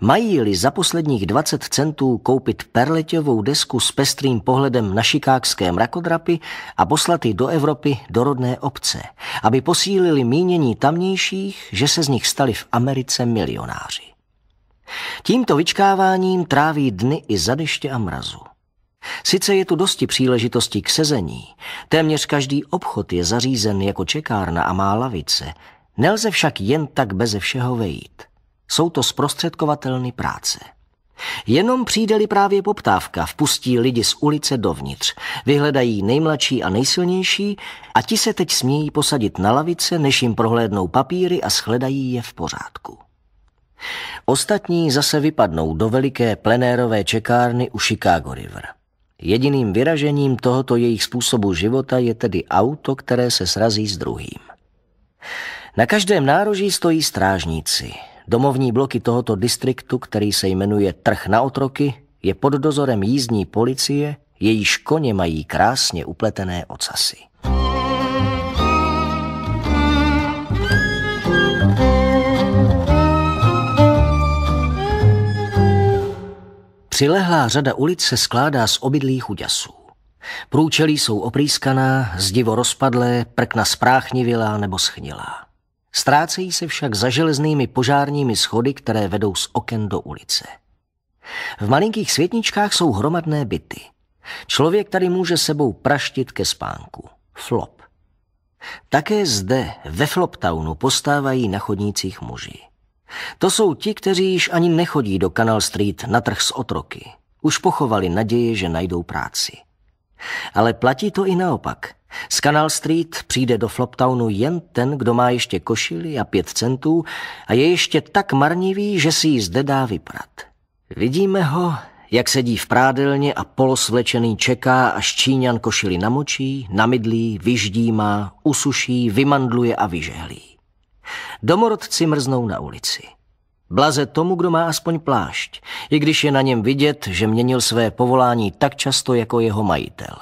mají-li za posledních 20 centů koupit perletěvou desku s pestrým pohledem na šikákské mrakodrapy a poslat ji do Evropy do rodné obce, aby posílili mínění tamnějších, že se z nich stali v Americe milionáři. Tímto vyčkáváním tráví dny i za deště a mrazu. Sice je tu dosti příležitostí k sezení, téměř každý obchod je zařízen jako čekárna a má lavice, nelze však jen tak beze všeho vejít. Jsou to zprostředkovatelny práce. Jenom přijde-li právě poptávka, vpustí lidi z ulice dovnitř, vyhledají nejmladší a nejsilnější a ti se teď smějí posadit na lavice, než jim prohlédnou papíry a shledají je v pořádku. Ostatní zase vypadnou do veliké plenérové čekárny u Chicago River. Jediným vyražením tohoto jejich způsobu života je tedy auto, které se srazí s druhým. Na každém nároží stojí strážníci. Domovní bloky tohoto distriktu, který se jmenuje Trh na otroky, je pod dozorem jízdní policie, jejíž koně mají krásně upletené ocasy. Přilehlá řada ulic se skládá z obydlých uďasů. Průčelí jsou oprýskaná, zdivo rozpadlé, prkna spráchnivělá nebo schnilá. Ztrácejí se však za železnými požárními schody, které vedou z oken do ulice. V malinkých světničkách jsou hromadné byty. Člověk tady může sebou praštit ke spánku. Flop. Také zde, ve Floptownu, postávají na chodnících muži. To jsou ti, kteří již ani nechodí do Canal Street na trh s otroky. Už pochovali naději, že najdou práci. Ale platí to i naopak. Z Canal Street přijde do Floptownu jen ten, kdo má ještě košili a pět centů a je ještě tak marnivý, že si ji zde dá vyprat. Vidíme ho, jak sedí v prádelně a polosvlečený čeká, až Číňan košili namočí, namydlí, vyždímá, usuší, vymandluje a vyžehlí. Domorodci mrznou na ulici. Blaze tomu, kdo má aspoň plášť, i když je na něm vidět, že měnil své povolání tak často jako jeho majitel.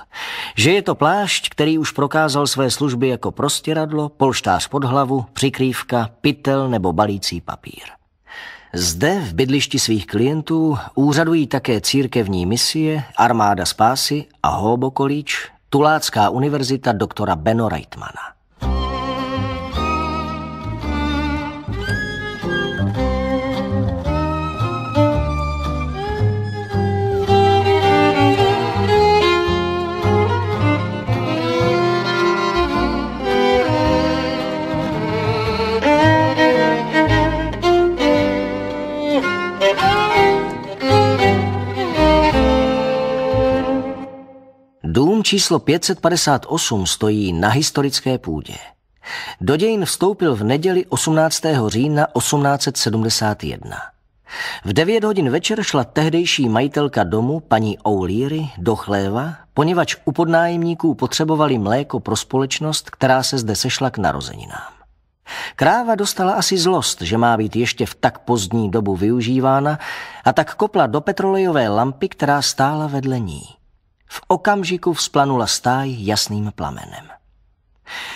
Že je to plášť, který už prokázal své služby jako prostěradlo, polštář pod hlavu, přikrývka, pytel nebo balící papír. Zde v bydlišti svých klientů úřadují také církevní misie, armáda spásy a hobokolíč, Tulácká univerzita doktora Beno Reitmana. Dům číslo 558 stojí na historické půdě. Do dějin vstoupil v neděli 18. října 1871. V 9 hodin večer šla tehdejší majitelka domu, paní O'Leary, do chléva, poněvadž u podnájemníků potřebovali mléko pro společnost, která se zde sešla k narozeninám. Kráva dostala asi zlost, že má být ještě v tak pozdní dobu využívána a tak kopla do petrolejové lampy, která stála vedle ní. V okamžiku vzplanula stáj jasným plamenem.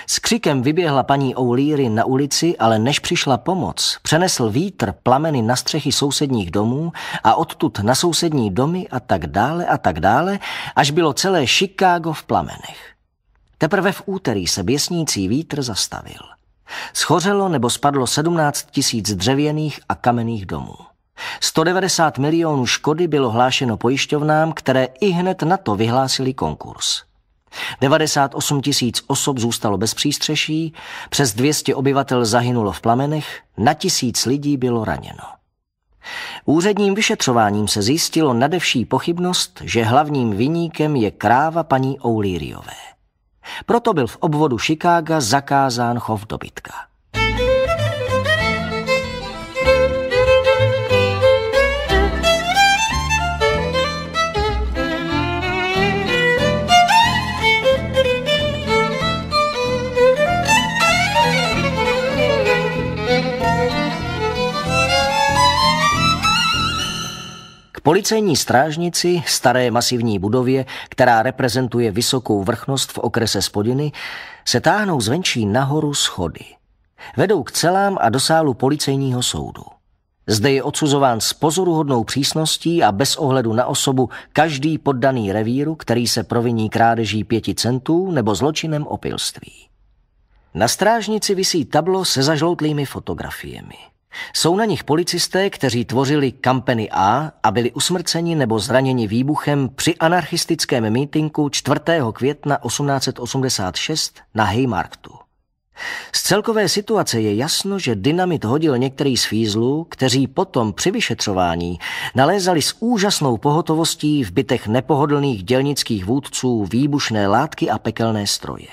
S křikem vyběhla paní O'Leary na ulici, ale než přišla pomoc, přenesl vítr plameny na střechy sousedních domů a odtud na sousední domy a tak dále a tak dále, až bylo celé Chicago v plamenech. Teprve v úterý se běsnící vítr zastavil. Schořelo nebo spadlo 17 tisíc dřevěných a kamenných domů. 190 milionů škody bylo hlášeno pojišťovnám, které i hned na to vyhlásili konkurs. 98 tisíc osob zůstalo bez přístřeší, přes 200 obyvatel zahynulo v plamenech, na tisíc lidí bylo raněno. Úředním vyšetřováním se zjistilo nadevší pochybnost, že hlavním viníkem je kráva paní O'Learyové. Proto byl v obvodu Chicaga zakázán chov dobytka. policejní strážnici, staré masivní budově, která reprezentuje vysokou vrchnost v okrese Spodiny, se táhnou zvenčí nahoru schody. Vedou k celám a do sálu policejního soudu. Zde je odsuzován s pozoruhodnou přísností a bez ohledu na osobu každý poddaný revíru, který se proviní krádeží pěti centů nebo zločinem opilství. Na strážnici visí tablo se zažloutlými fotografiemi. Jsou na nich policisté, kteří tvořili kampeny A a byli usmrceni nebo zraněni výbuchem při anarchistickém mítinku 4. května 1886 na Haymarketu. Z celkové situace je jasno, že dynamit hodil některý z fízlů, kteří potom při vyšetřování nalézali s úžasnou pohotovostí v bytech nepohodlných dělnických vůdců výbušné látky a pekelné stroje.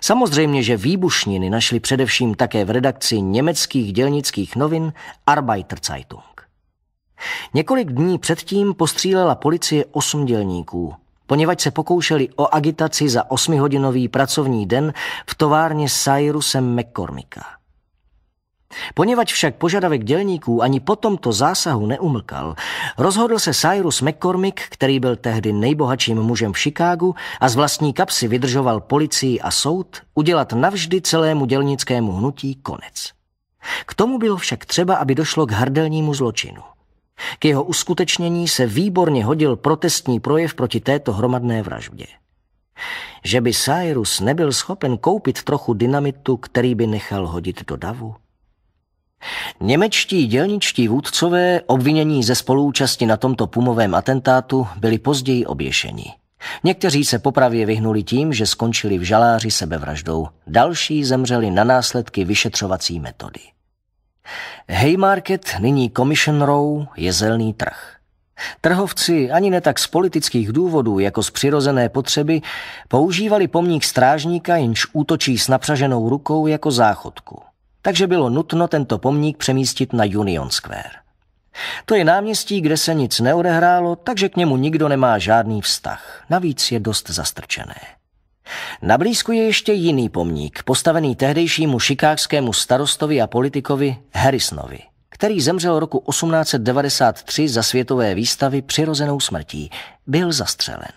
Samozřejmě, že výbušniny našli především také v redakci německých dělnických novin Arbeiter Zeitung. Několik dní předtím postřílela policie osm dělníků, poněvadž se pokoušeli o agitaci za osmihodinový pracovní den v továrně Cyrusem McCormicka. Poněvadž však požadavek dělníků ani po tomto zásahu neumlkal, rozhodl se Cyrus McCormick, který byl tehdy nejbohatším mužem v Chicagu a z vlastní kapsy vydržoval policii a soud, udělat navždy celému dělnickému hnutí konec. K tomu bylo však třeba, aby došlo k hrdelnímu zločinu. K jeho uskutečnění se výborně hodil protestní projev proti této hromadné vraždě. Že by Cyrus nebyl schopen koupit trochu dynamitu, který by nechal hodit do davu? Němečtí dělničtí vůdcové, obvinění ze spolúčasti na tomto pumovém atentátu, byli později oběšeni. Někteří se popravě vyhnuli tím, že skončili v žaláři sebevraždou, další zemřeli na následky vyšetřovací metody. Haymarket, nyní Commission Row, je zelný trh. Trhovci ani ne tak z politických důvodů, jako z přirozené potřeby, používali pomník strážníka, jenž útočí s napřaženou rukou jako záchodku – takže bylo nutno tento pomník přemístit na Union Square. To je náměstí, kde se nic neodehrálo, takže k němu nikdo nemá žádný vztah. Navíc je dost zastrčené. Na blízku je ještě jiný pomník, postavený tehdejšímu šikákskému starostovi a politikovi Harrisonovi, který zemřel roku 1893 za světové výstavy přirozenou smrtí. Byl zastřelen.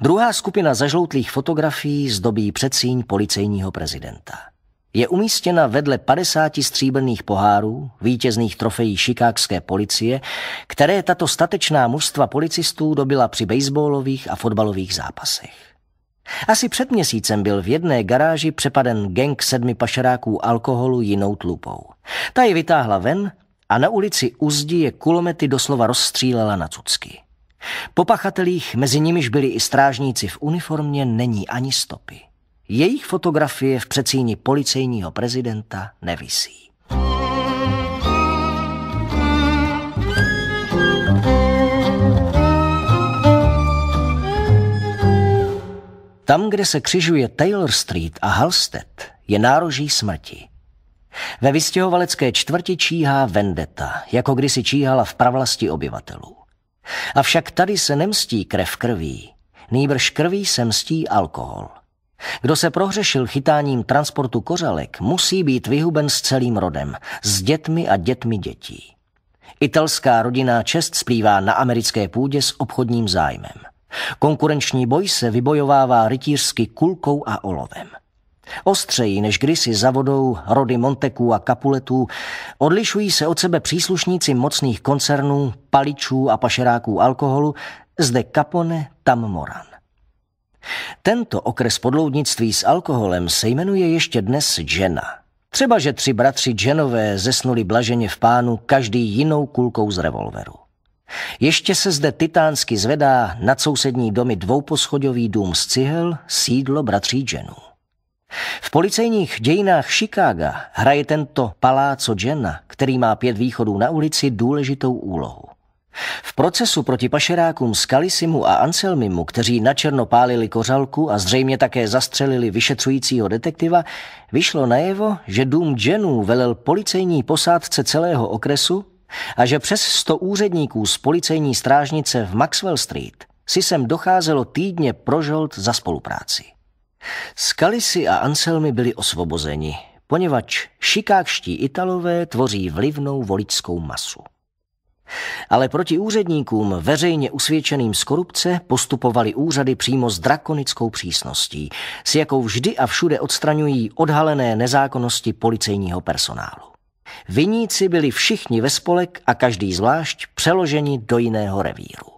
Druhá skupina zažloutlých fotografií zdobí předsíň policejního prezidenta je umístěna vedle 50 stříbrných pohárů, vítězných trofejí šikákské policie, které tato statečná mužstva policistů dobila při baseballových a fotbalových zápasech. Asi před měsícem byl v jedné garáži přepaden gang sedmi pašeráků alkoholu jinou tlupou. Ta ji vytáhla ven a na ulici Uzdi je kulomety doslova rozstřílela na cucky. Po pachatelích, mezi nimiž byli i strážníci v uniformě, není ani stopy. Jejich fotografie v přecíni policejního prezidenta nevisí. Tam, kde se křižuje Taylor Street a Halstead, je nároží smrti. Ve vystěhovalecké čtvrti číhá vendeta, jako kdysi číhala v pravlasti obyvatelů. Avšak tady se nemstí krev krví, nýbrž krví se mstí alkohol. Kdo se prohřešil chytáním transportu kořalek, musí být vyhuben s celým rodem, s dětmi a dětmi dětí. Italská rodinná čest splývá na americké půdě s obchodním zájmem. Konkurenční boj se vybojovává rytířsky kulkou a olovem. Ostřejí než kdysi za vodou rody Monteků a Kapuletů odlišují se od sebe příslušníci mocných koncernů, paličů a pašeráků alkoholu, zde Capone, tam Moran. Tento okres podloudnictví s alkoholem se jmenuje ještě dnes Džena. Třeba, že tři bratři Dženové zesnuli blaženě v pánu každý jinou kulkou z revolveru. Ještě se zde titánsky zvedá nad sousední domy dvouposchodový dům z cihel, sídlo bratří Jenů. V policejních dějinách Chicaga hraje tento Paláco Jenna, který má pět východů na ulici, důležitou úlohu. V procesu proti pašerákům Skalisimu a Anselmimu, kteří načerno pálili kořalku a zřejmě také zastřelili vyšetřujícího detektiva, vyšlo najevo, že dům Jenů velel policejní posádce celého okresu a že přes 100 úředníků z policejní strážnice v Maxwell Street si sem docházelo týdně pro žolt za spolupráci. Skalisi a Anselmi byli osvobozeni, poněvadž šikákští Italové tvoří vlivnou voličskou masu. Ale proti úředníkům veřejně usvědčeným z korupce postupovali úřady přímo s drakonickou přísností, s jakou vždy a všude odstraňují odhalené nezákonnosti policejního personálu. Viníci byli všichni ve spolek a každý zvlášť přeloženi do jiného revíru.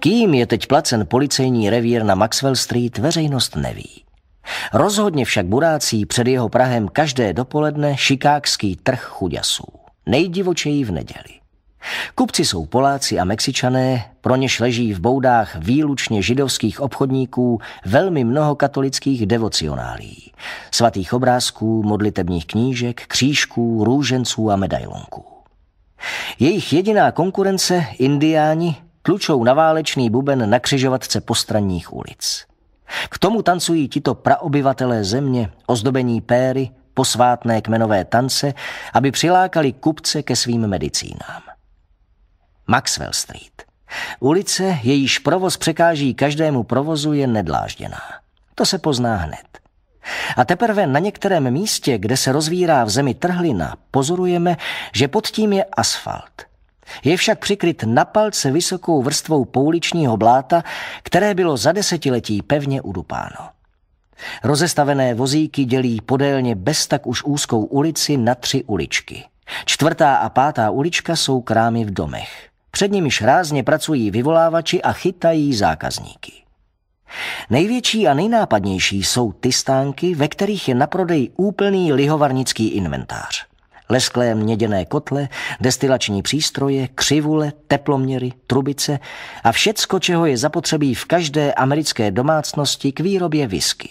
Kým je teď placen policejní revír na Maxwell Street, veřejnost neví. Rozhodně však burácí před jeho Prahem každé dopoledne šikákský trh chuďasů. Nejdivočejí v neděli. Kupci jsou Poláci a Mexičané, pro něž leží v boudách výlučně židovských obchodníků velmi mnoho katolických devocionálí, svatých obrázků, modlitebních knížek, křížků, růženců a medailonků. Jejich jediná konkurence, indiáni, tlučou na válečný buben na křižovatce postranních ulic. K tomu tancují tito praobyvatelé země, ozdobení péry, posvátné kmenové tance, aby přilákali kupce ke svým medicínám. Maxwell Street. Ulice, jejíž provoz překáží každému provozu, je nedlážděná. To se pozná hned. A teprve na některém místě, kde se rozvírá v zemi trhlina, pozorujeme, že pod tím je asfalt – je však přikryt na palce vysokou vrstvou pouličního bláta, které bylo za desetiletí pevně udupáno. Rozestavené vozíky dělí podélně bez tak už úzkou ulici na tři uličky. Čtvrtá a pátá ulička jsou krámy v domech. Před nimiž rázně pracují vyvolávači a chytají zákazníky. Největší a nejnápadnější jsou ty stánky, ve kterých je na prodej úplný lihovarnický inventář lesklé měděné kotle, destilační přístroje, křivule, teploměry, trubice a všecko, čeho je zapotřebí v každé americké domácnosti k výrobě whisky.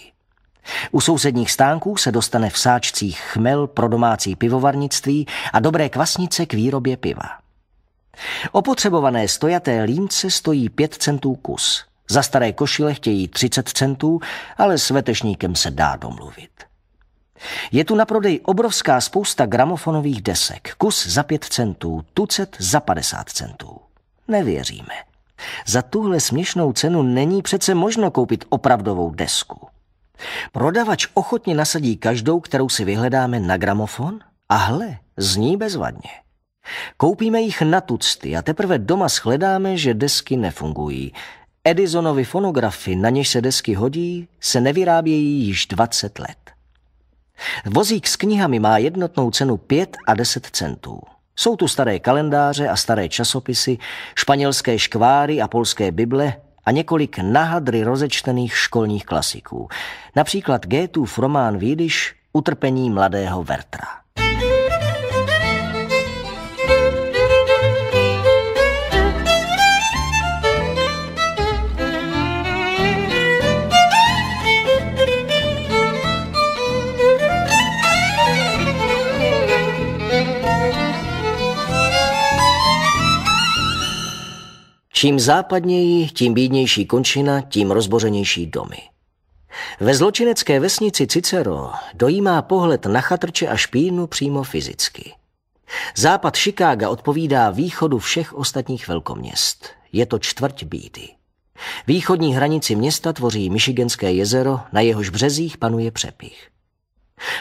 U sousedních stánků se dostane v sáčcích chmel pro domácí pivovarnictví a dobré kvasnice k výrobě piva. Opotřebované stojaté límce stojí 5 centů kus. Za staré košile chtějí 30 centů, ale s vetešníkem se dá domluvit. Je tu na prodej obrovská spousta gramofonových desek. Kus za pět centů, tucet za padesát centů. Nevěříme. Za tuhle směšnou cenu není přece možno koupit opravdovou desku. Prodavač ochotně nasadí každou, kterou si vyhledáme na gramofon a hle, zní bezvadně. Koupíme jich na tucty a teprve doma shledáme, že desky nefungují. Edisonovy fonografy, na něž se desky hodí, se nevyrábějí již 20 let. Vozík s knihami má jednotnou cenu 5 a 10 centů. Jsou tu staré kalendáře a staré časopisy, španělské škváry a polské bible a několik nahadry rozečtených školních klasiků. Například Gétův román Vídiš Utrpení mladého Vertra. Čím západněji, tím bídnější končina, tím rozbořenější domy. Ve zločinecké vesnici Cicero dojímá pohled na chatrče a špínu přímo fyzicky. Západ Chicaga odpovídá východu všech ostatních velkoměst. Je to čtvrť bídy. Východní hranici města tvoří Michiganské jezero, na jehož březích panuje přepich.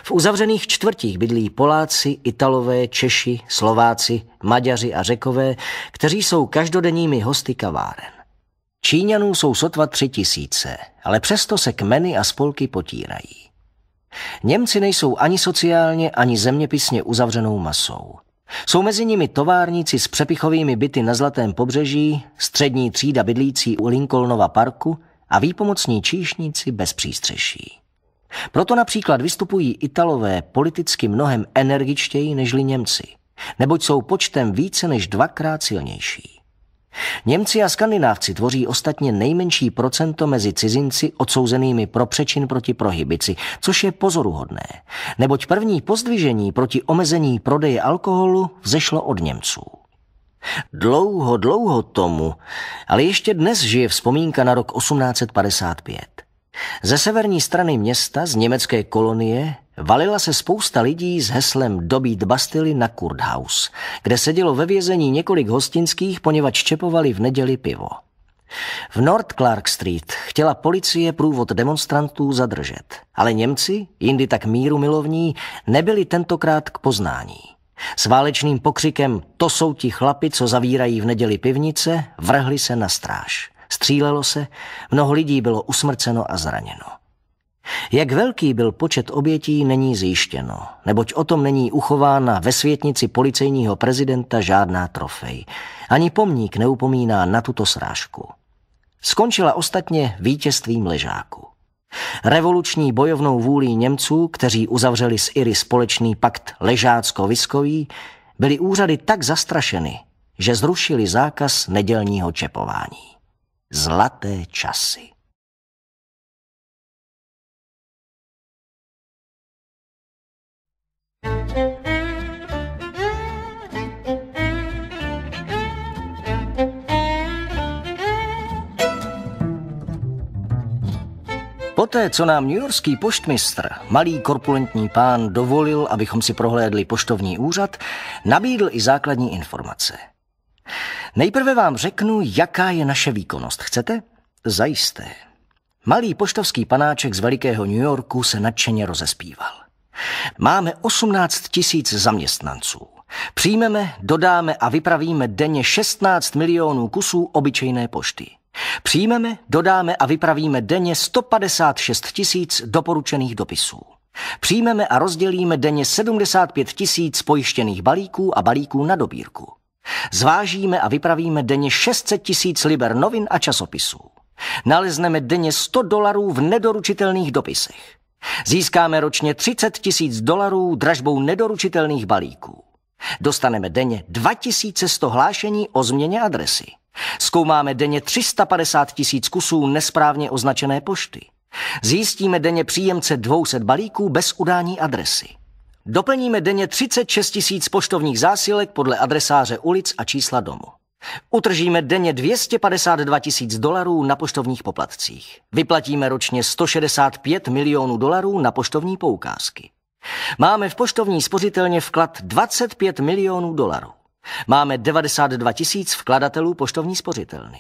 V uzavřených čtvrtích bydlí Poláci, Italové, Češi, Slováci, Maďaři a Řekové, kteří jsou každodenními hosty kaváren. Číňanů jsou sotva tři tisíce, ale přesto se kmeny a spolky potírají. Němci nejsou ani sociálně, ani zeměpisně uzavřenou masou. Jsou mezi nimi továrníci s přepichovými byty na Zlatém pobřeží, střední třída bydlící u Lincolnova parku a výpomocní číšníci bez přístřeší. Proto například vystupují Italové politicky mnohem energičtěji nežli Němci, neboť jsou počtem více než dvakrát silnější. Němci a Skandinávci tvoří ostatně nejmenší procento mezi cizinci odsouzenými pro přečin proti prohibici, což je pozoruhodné, neboť první pozdvižení proti omezení prodeje alkoholu vzešlo od Němců. Dlouho, dlouho tomu, ale ještě dnes žije vzpomínka na rok 1855. Ze severní strany města z německé kolonie valila se spousta lidí s heslem dobít Bastily na Kurthaus, kde sedělo ve vězení několik hostinských, poněvadž čepovali v neděli pivo. V North Clark Street chtěla policie průvod demonstrantů zadržet, ale Němci, jindy tak míru milovní, nebyli tentokrát k poznání. S válečným pokřikem to jsou ti chlapi, co zavírají v neděli pivnice, vrhli se na stráž. Střílelo se, mnoho lidí bylo usmrceno a zraněno. Jak velký byl počet obětí, není zjištěno, neboť o tom není uchována ve světnici policejního prezidenta žádná trofej. Ani pomník neupomíná na tuto srážku. Skončila ostatně vítězstvím ležáku. Revoluční bojovnou vůlí Němců, kteří uzavřeli s Iry společný pakt Ležácko-Viskový, byly úřady tak zastrašeny, že zrušili zákaz nedělního čepování zlaté časy. Poté, co nám newyorský poštmistr, malý korpulentní pán, dovolil, abychom si prohlédli poštovní úřad, nabídl i základní informace – Nejprve vám řeknu, jaká je naše výkonnost. Chcete? Zajisté. Malý poštovský panáček z velikého New Yorku se nadšeně rozespíval. Máme 18 tisíc zaměstnanců. Přijmeme, dodáme a vypravíme denně 16 milionů kusů obyčejné pošty. Přijmeme, dodáme a vypravíme denně 156 tisíc doporučených dopisů. Přijmeme a rozdělíme denně 75 tisíc pojištěných balíků a balíků na dobírku. Zvážíme a vypravíme denně 600 tisíc liber novin a časopisů. Nalezneme denně 100 dolarů v nedoručitelných dopisech. Získáme ročně 30 tisíc dolarů dražbou nedoručitelných balíků. Dostaneme denně 2100 hlášení o změně adresy. Zkoumáme denně 350 tisíc kusů nesprávně označené pošty. Zjistíme denně příjemce 200 balíků bez udání adresy. Doplníme denně 36 tisíc poštovních zásilek podle adresáře ulic a čísla domu. Utržíme denně 252 tisíc dolarů na poštovních poplatcích. Vyplatíme ročně 165 milionů dolarů na poštovní poukázky. Máme v poštovní spořitelně vklad 25 milionů dolarů. Máme 92 tisíc vkladatelů poštovní spořitelny.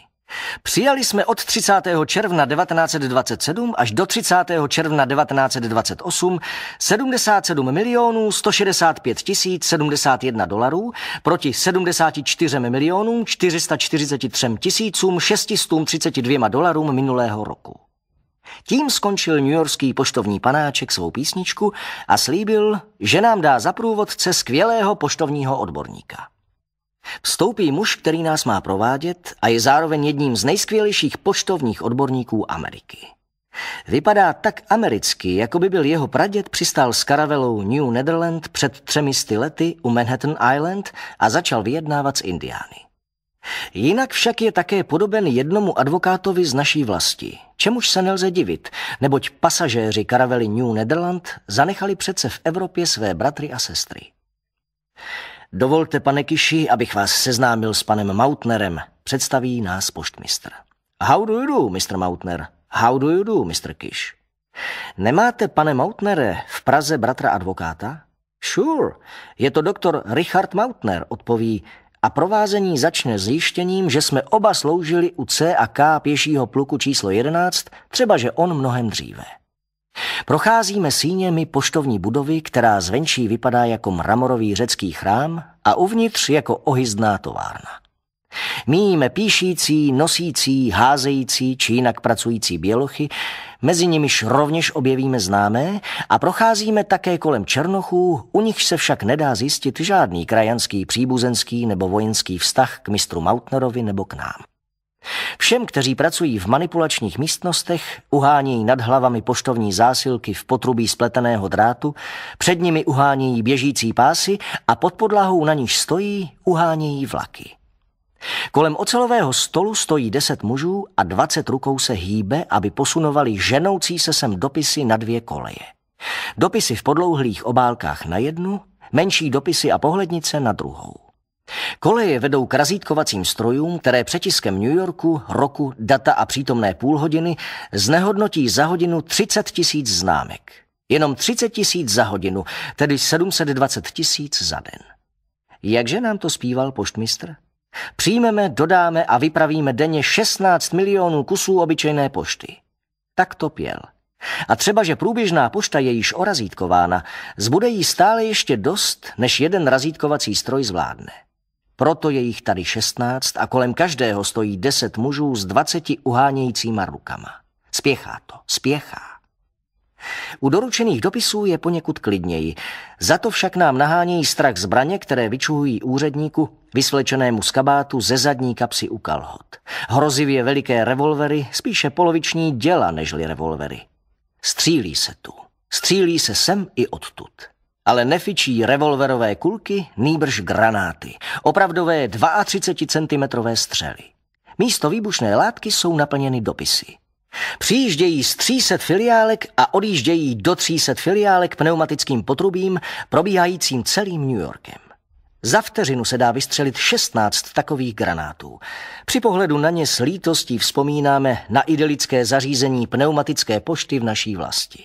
Přijali jsme od 30. června 1927 až do 30. června 1928 77 milionů 165 tisíc 71 dolarů proti 74 milionům 443 tisícům 632 dolarům minulého roku. Tím skončil Yorkský poštovní panáček svou písničku a slíbil, že nám dá za průvodce skvělého poštovního odborníka. Vstoupí muž, který nás má provádět a je zároveň jedním z nejskvělejších poštovních odborníků Ameriky. Vypadá tak americky, jako by byl jeho praděd přistál s karavelou New Netherland před třemi sty lety u Manhattan Island a začal vyjednávat s Indiány. Jinak však je také podoben jednomu advokátovi z naší vlasti, čemuž se nelze divit, neboť pasažéři karavely New Netherland zanechali přece v Evropě své bratry a sestry. Dovolte, pane Kiši, abych vás seznámil s panem Mautnerem. Představí nás poštmistr. How do you do, Mr. Mautner? How do you do, Mr. Kiš? Nemáte, pane Mautnere, v Praze bratra advokáta? Sure, je to doktor Richard Mautner, odpoví a provázení začne zjištěním, že jsme oba sloužili u C a K pěšího pluku číslo 11, třeba že on mnohem dříve. Procházíme síněmi poštovní budovy, která zvenčí vypadá jako mramorový řecký chrám a uvnitř jako ohyzdná továrna. Míjíme píšící, nosící, házející či jinak pracující bělochy, mezi nimiž rovněž objevíme známé a procházíme také kolem černochů, u nichž se však nedá zjistit žádný krajanský, příbuzenský nebo vojenský vztah k mistru Mautnerovi nebo k nám. Všem, kteří pracují v manipulačních místnostech, uhánějí nad hlavami poštovní zásilky v potrubí spleteného drátu, před nimi uhánějí běžící pásy a pod podlahou na níž stojí uhánějí vlaky. Kolem ocelového stolu stojí deset mužů a dvacet rukou se hýbe, aby posunovali ženoucí se sem dopisy na dvě koleje. Dopisy v podlouhlých obálkách na jednu, menší dopisy a pohlednice na druhou. Koleje vedou k razítkovacím strojům, které přetiskem New Yorku, roku, data a přítomné půlhodiny znehodnotí za hodinu 30 tisíc známek. Jenom 30 tisíc za hodinu, tedy 720 tisíc za den. Jakže nám to zpíval poštmistr? Přijmeme, dodáme a vypravíme denně 16 milionů kusů obyčejné pošty. Tak to pěl. A třeba, že průběžná pošta je již orazítkována, zbude jí stále ještě dost, než jeden razítkovací stroj zvládne. Proto je jich tady šestnáct a kolem každého stojí deset mužů s dvaceti uhánějícíma rukama. Spěchá to, spěchá. U doručených dopisů je poněkud klidněji. Za to však nám nahánějí strach zbraně, které vyčuhují úředníku, vysvlečenému z kabátu ze zadní kapsy u kalhot. Hrozivě veliké revolvery, spíše poloviční děla nežli revolvery. Střílí se tu. Střílí se sem i odtud ale nefičí revolverové kulky, nýbrž granáty, opravdové 32 cm střely. Místo výbušné látky jsou naplněny dopisy. Přijíždějí z 300 filiálek a odjíždějí do 300 filiálek pneumatickým potrubím, probíhajícím celým New Yorkem. Za vteřinu se dá vystřelit 16 takových granátů. Při pohledu na ně s lítostí vzpomínáme na idylické zařízení pneumatické pošty v naší vlasti.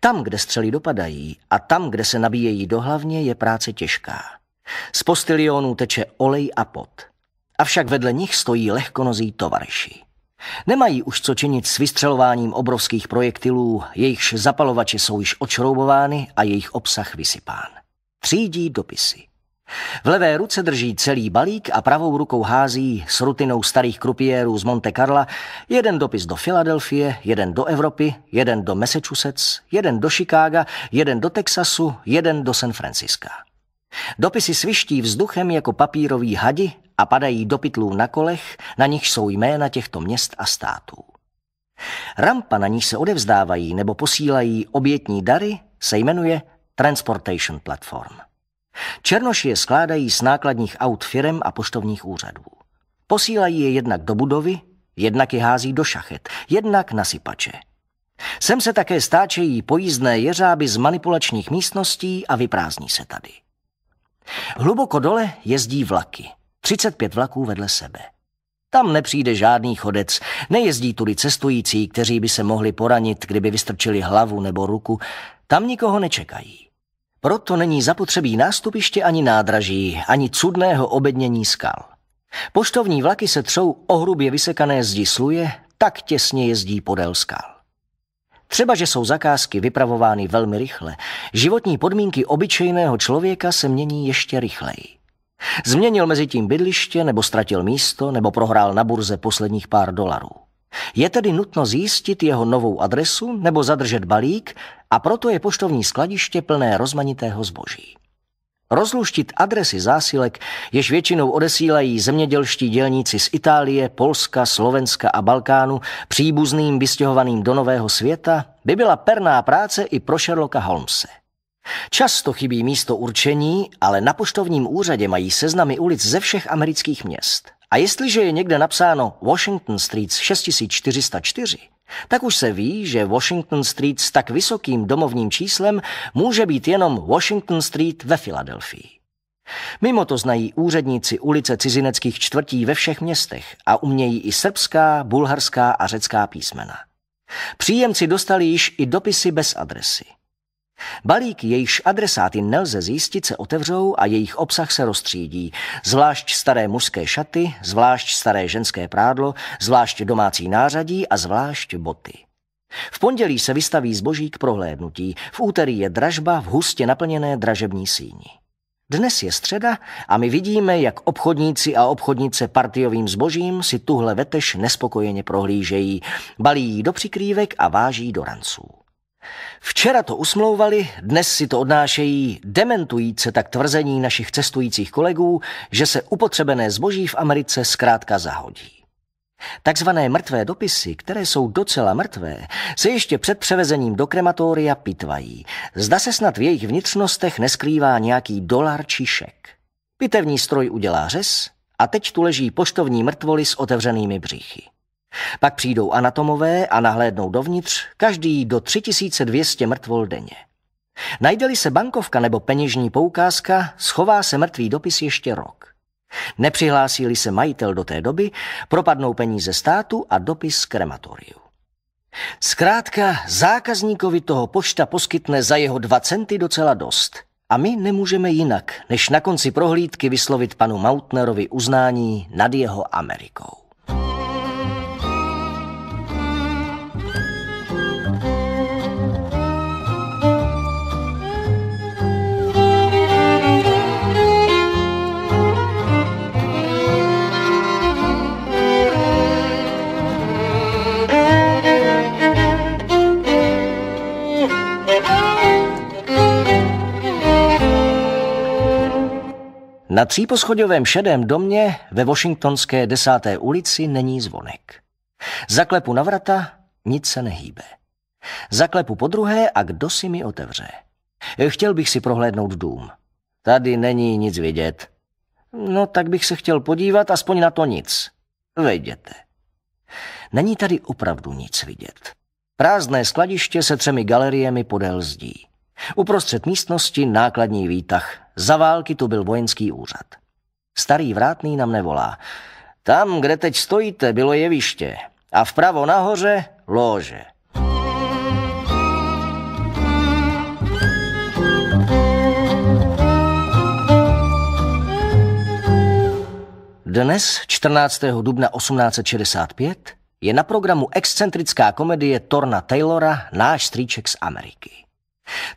Tam, kde střely dopadají a tam, kde se nabíjejí do hlavně, je práce těžká. Z postilionů teče olej a pot. Avšak vedle nich stojí lehkonozí tovarši. Nemají už co činit s vystřelováním obrovských projektilů, jejichž zapalovače jsou již očroubovány a jejich obsah vysypán. Třídí dopisy. V levé ruce drží celý balík a pravou rukou hází s rutinou starých krupiérů z Monte Carla jeden dopis do Filadelfie, jeden do Evropy, jeden do Massachusetts, jeden do Chicaga, jeden do Texasu, jeden do San Francisca. Dopisy sviští vzduchem jako papíroví hadi a padají do pytlů na kolech, na nich jsou jména těchto měst a států. Rampa, na níž se odevzdávají nebo posílají obětní dary, se jmenuje Transportation Platform. Černoši je skládají z nákladních aut firem a poštovních úřadů. Posílají je jednak do budovy, jednak je hází do šachet, jednak na sypače. Sem se také stáčejí pojízdné jeřáby z manipulačních místností a vyprázdní se tady. Hluboko dole jezdí vlaky. 35 vlaků vedle sebe. Tam nepřijde žádný chodec, nejezdí tudy cestující, kteří by se mohli poranit, kdyby vystrčili hlavu nebo ruku. Tam nikoho nečekají. Proto není zapotřebí nástupiště ani nádraží, ani cudného obednění skal. Poštovní vlaky se třou o hrubě vysekané zdi sluje, tak těsně jezdí podél skal. Třeba, že jsou zakázky vypravovány velmi rychle, životní podmínky obyčejného člověka se mění ještě rychleji. Změnil mezi tím bydliště, nebo ztratil místo, nebo prohrál na burze posledních pár dolarů. Je tedy nutno zjistit jeho novou adresu nebo zadržet balík a proto je poštovní skladiště plné rozmanitého zboží. Rozluštit adresy zásilek, jež většinou odesílají zemědělští dělníci z Itálie, Polska, Slovenska a Balkánu příbuzným vystěhovaným do Nového světa, by byla perná práce i pro Sherlocka Holmesa. Často chybí místo určení, ale na poštovním úřadě mají seznamy ulic ze všech amerických měst. A jestliže je někde napsáno Washington Street 6404, tak už se ví, že Washington Street s tak vysokým domovním číslem může být jenom Washington Street ve Filadelfii. Mimo to znají úředníci ulice cizineckých čtvrtí ve všech městech a umějí i srbská, bulharská a řecká písmena. Příjemci dostali již i dopisy bez adresy. Balíky, jejichž adresáty nelze zjistit, se otevřou a jejich obsah se rozstřídí. Zvlášť staré mužské šaty, zvlášť staré ženské prádlo, zvlášť domácí nářadí a zvlášť boty. V pondělí se vystaví zboží k prohlédnutí, v úterý je dražba v hustě naplněné dražební síni. Dnes je středa a my vidíme, jak obchodníci a obchodnice partiovým zbožím si tuhle vetež nespokojeně prohlížejí, balí do přikrývek a váží do ranců. Včera to usmlouvali, dnes si to odnášejí, dementujíce tak tvrzení našich cestujících kolegů, že se upotřebené zboží v Americe zkrátka zahodí. Takzvané mrtvé dopisy, které jsou docela mrtvé, se ještě před převezením do krematoria pitvají. Zda se snad v jejich vnitřnostech neskrývá nějaký dolar či šek. Pitevní stroj udělá řez a teď tu leží poštovní mrtvoly s otevřenými břichy. Pak přijdou anatomové a nahlédnou dovnitř, každý do 3200 mrtvol denně. Najdeli se bankovka nebo peněžní poukázka, schová se mrtvý dopis ještě rok. Nepřihlásili se majitel do té doby, propadnou peníze státu a dopis z krematoriu. Zkrátka, zákazníkovi toho pošta poskytne za jeho dva centy docela dost. A my nemůžeme jinak, než na konci prohlídky vyslovit panu Mautnerovi uznání nad jeho Amerikou. Na tříposchodovém šedém domě ve Washingtonské desáté ulici není zvonek. Zaklepu na vrata, nic se nehýbe. Zaklepu po druhé a kdo si mi otevře. Chtěl bych si prohlédnout dům. Tady není nic vidět. No tak bych se chtěl podívat, aspoň na to nic. Vejděte. Není tady opravdu nic vidět. Prázdné skladiště se třemi galeriemi podél zdí. Uprostřed místnosti nákladní výtah. Za války tu byl vojenský úřad. Starý vrátný nám nevolá. Tam, kde teď stojíte, bylo jeviště a vpravo nahoře lože. Dnes, 14. dubna 1865, je na programu excentrická komedie Torna Taylora Náš strýček z Ameriky.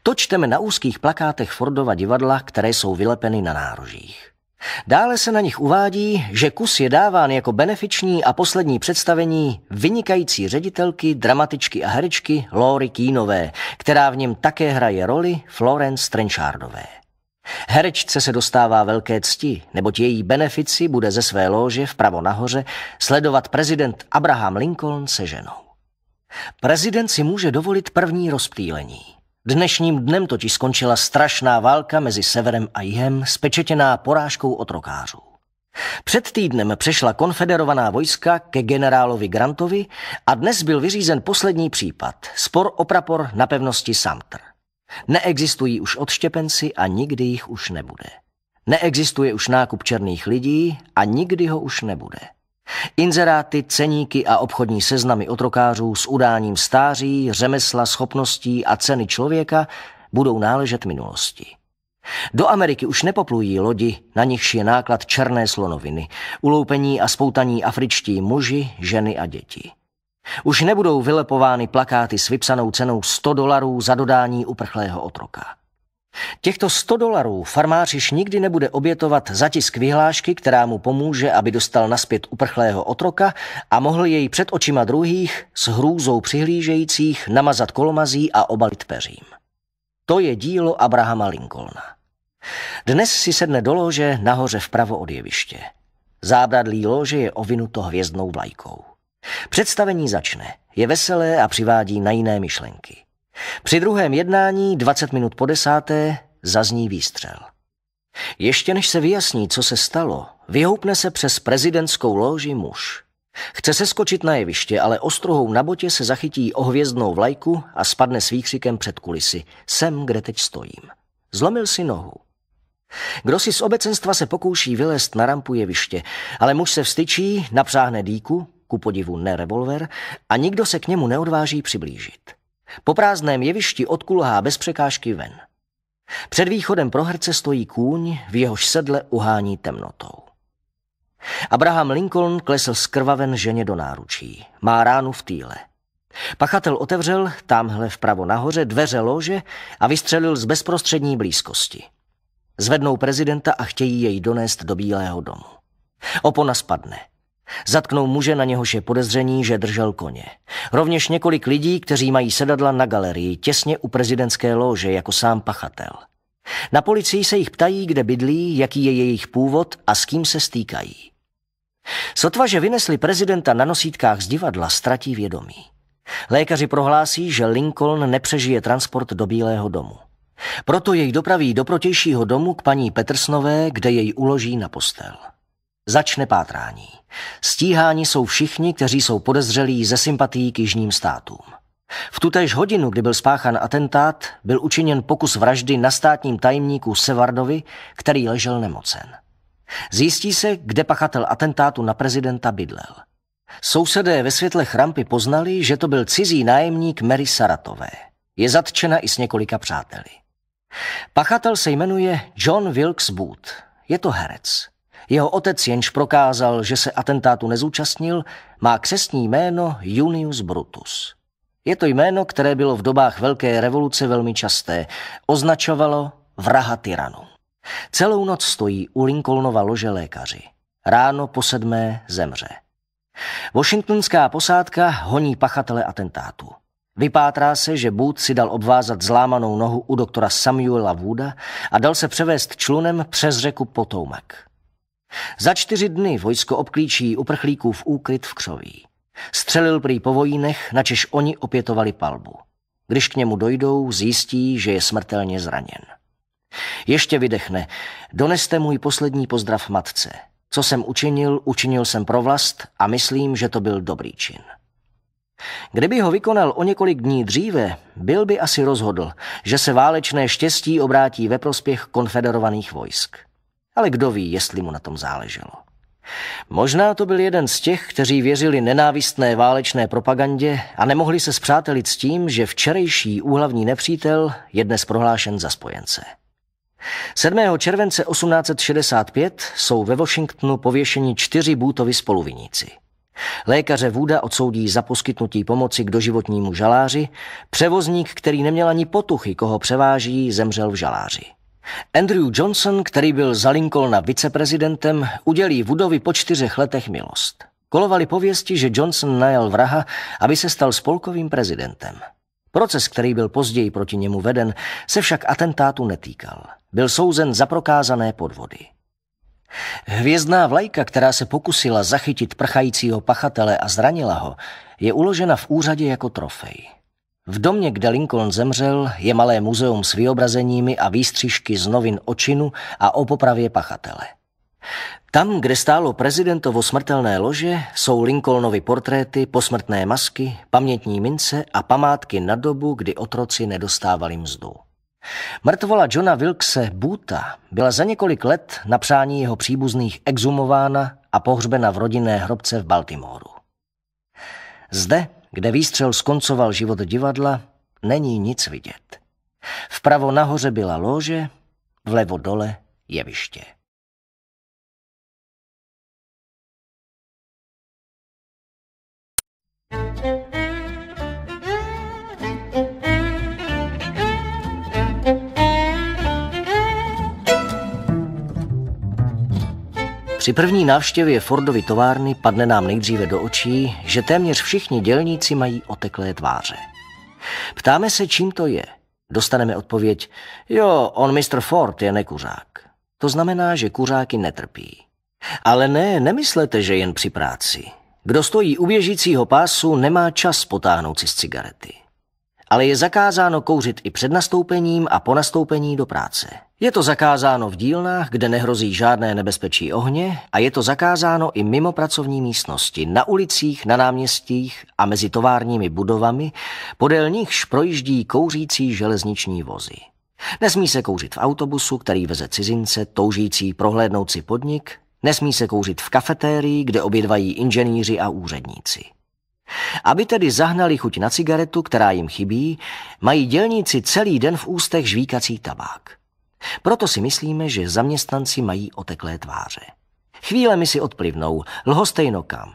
To čteme na úzkých plakátech Fordova divadla, které jsou vylepeny na nárožích. Dále se na nich uvádí, že kus je dáván jako benefiční a poslední představení vynikající ředitelky, dramatičky a herečky Lóry Kínové, která v něm také hraje roli Florence Trenchardové. Herečce se dostává velké cti, neboť její benefici bude ze své lóže vpravo nahoře sledovat prezident Abraham Lincoln se ženou. Prezident si může dovolit první rozptýlení. Dnešním dnem totiž skončila strašná válka mezi severem a jihem, spečetěná porážkou otrokářů. Před týdnem přešla konfederovaná vojska ke generálovi Grantovi a dnes byl vyřízen poslední případ, spor o prapor na pevnosti Samtr. Neexistují už odštěpenci a nikdy jich už nebude. Neexistuje už nákup černých lidí a nikdy ho už nebude. Inzeráty, ceníky a obchodní seznamy otrokářů s udáním stáří, řemesla, schopností a ceny člověka budou náležet minulosti. Do Ameriky už nepoplují lodi, na nichž je náklad černé slonoviny, uloupení a spoutaní afričtí muži, ženy a děti. Už nebudou vylepovány plakáty s vypsanou cenou 100 dolarů za dodání uprchlého otroka. Těchto 100 dolarů farmář již nikdy nebude obětovat za tisk vyhlášky, která mu pomůže, aby dostal naspět uprchlého otroka a mohl jej před očima druhých s hrůzou přihlížejících namazat kolomazí a obalit peřím. To je dílo Abrahama Lincolna. Dnes si sedne do lože nahoře vpravo od jeviště. Zábradlí lože je ovinuto hvězdnou vlajkou. Představení začne, je veselé a přivádí na jiné myšlenky. Při druhém jednání 20 minut po desáté zazní výstřel. Ještě než se vyjasní, co se stalo, vyhoupne se přes prezidentskou loži muž. Chce se skočit na jeviště, ale ostruhou na botě se zachytí ohvězdnou vlajku a spadne s výkřikem před kulisy. Sem, kde teď stojím. Zlomil si nohu. Kdo si z obecenstva se pokouší vylézt na rampu jeviště, ale muž se vstyčí, napřáhne dýku, ku podivu ne revolver, a nikdo se k němu neodváží přiblížit. Po prázdném jevišti odkulhá bez překážky ven. Před východem pro herce stojí kůň, v jehož sedle uhání temnotou. Abraham Lincoln klesl skrvaven ženě do náručí. Má ránu v týle. Pachatel otevřel, tamhle vpravo nahoře, dveře lože a vystřelil z bezprostřední blízkosti. Zvednou prezidenta a chtějí jej donést do Bílého domu. Opona spadne. Zatknou muže, na něhož je podezření, že držel koně. Rovněž několik lidí, kteří mají sedadla na galerii těsně u prezidentské lóže jako sám pachatel. Na policii se jich ptají, kde bydlí, jaký je jejich původ a s kým se stýkají. Sotva, že vynesli prezidenta na nosítkách z divadla, ztratí vědomí. Lékaři prohlásí, že Lincoln nepřežije transport do Bílého domu. Proto jej dopraví do protějšího domu k paní Petersnové, kde jej uloží na postel. Začne pátrání. Stíháni jsou všichni, kteří jsou podezřelí ze sympatí k jižním státům. V tutéž hodinu, kdy byl spáchan atentát, byl učiněn pokus vraždy na státním tajemníku Sevardovi, který ležel nemocen. Zjistí se, kde pachatel atentátu na prezidenta bydlel. Sousedé ve světle chrampy poznali, že to byl cizí nájemník Mary Saratové. Je zatčena i s několika přáteli. Pachatel se jmenuje John Wilkes Booth. Je to herec. Jeho otec jenž prokázal, že se atentátu nezúčastnil, má křesní jméno Junius Brutus. Je to jméno, které bylo v dobách Velké revoluce velmi časté. Označovalo vraha tyranu. Celou noc stojí u Lincolnova lože lékaři. Ráno po sedmé zemře. Washingtonská posádka honí pachatele atentátu. Vypátrá se, že Booth si dal obvázat zlámanou nohu u doktora Samuela Wooda a dal se převést člunem přes řeku Potomac. Za čtyři dny vojsko obklíčí uprchlíků v úkryt v křoví. Střelil prý po vojínech, načež oni opětovali palbu. Když k němu dojdou, zjistí, že je smrtelně zraněn. Ještě vydechne. Doneste můj poslední pozdrav matce. Co jsem učinil, učinil jsem pro vlast a myslím, že to byl dobrý čin. Kdyby ho vykonal o několik dní dříve, byl by asi rozhodl, že se válečné štěstí obrátí ve prospěch konfederovaných vojsk ale kdo ví, jestli mu na tom záleželo. Možná to byl jeden z těch, kteří věřili nenávistné válečné propagandě a nemohli se spřátelit s tím, že včerejší úhlavní nepřítel je dnes prohlášen za spojence. 7. července 1865 jsou ve Washingtonu pověšeni čtyři Bůtovi spoluviníci. Lékaře Vůda odsoudí za poskytnutí pomoci k doživotnímu žaláři, převozník, který neměl ani potuchy, koho převáží, zemřel v žaláři. Andrew Johnson, který byl za Lincolna viceprezidentem, udělí Woodovi po čtyřech letech milost. Kolovali pověsti, že Johnson najal vraha, aby se stal spolkovým prezidentem. Proces, který byl později proti němu veden, se však atentátu netýkal. Byl souzen za prokázané podvody. Hvězdná vlajka, která se pokusila zachytit prchajícího pachatele a zranila ho, je uložena v úřadě jako trofej. V domě, kde Lincoln zemřel, je malé muzeum s vyobrazeními a výstřižky z novin o činu a o popravě pachatele. Tam, kde stálo prezidentovo smrtelné lože, jsou Lincolnovy portréty, posmrtné masky, pamětní mince a památky na dobu, kdy otroci nedostávali mzdu. Mrtvola Johna Wilkse Buta byla za několik let na přání jeho příbuzných exumována a pohřbena v rodinné hrobce v Baltimoru. Zde kde výstřel skoncoval život divadla, není nic vidět. Vpravo nahoře byla lože, vlevo dole jeviště. Při první návštěvě Fordovy továrny padne nám nejdříve do očí, že téměř všichni dělníci mají oteklé tváře. Ptáme se, čím to je. Dostaneme odpověď, jo, on mistr Ford je nekuřák. To znamená, že kuřáky netrpí. Ale ne, nemyslete, že jen při práci. Kdo stojí u běžícího pásu, nemá čas potáhnout si z cigarety. Ale je zakázáno kouřit i před nastoupením a po nastoupení do práce. Je to zakázáno v dílnách, kde nehrozí žádné nebezpečí ohně a je to zakázáno i mimo pracovní místnosti, na ulicích, na náměstích a mezi továrními budovami, podél nichž projíždí kouřící železniční vozy. Nesmí se kouřit v autobusu, který veze cizince, toužící prohlédnout si podnik, nesmí se kouřit v kafetérii, kde obědvají inženýři a úředníci. Aby tedy zahnali chuť na cigaretu, která jim chybí, mají dělníci celý den v ústech žvíkací tabák. Proto si myslíme, že zaměstnanci mají oteklé tváře. mi si odplivnou, lhostejno kam.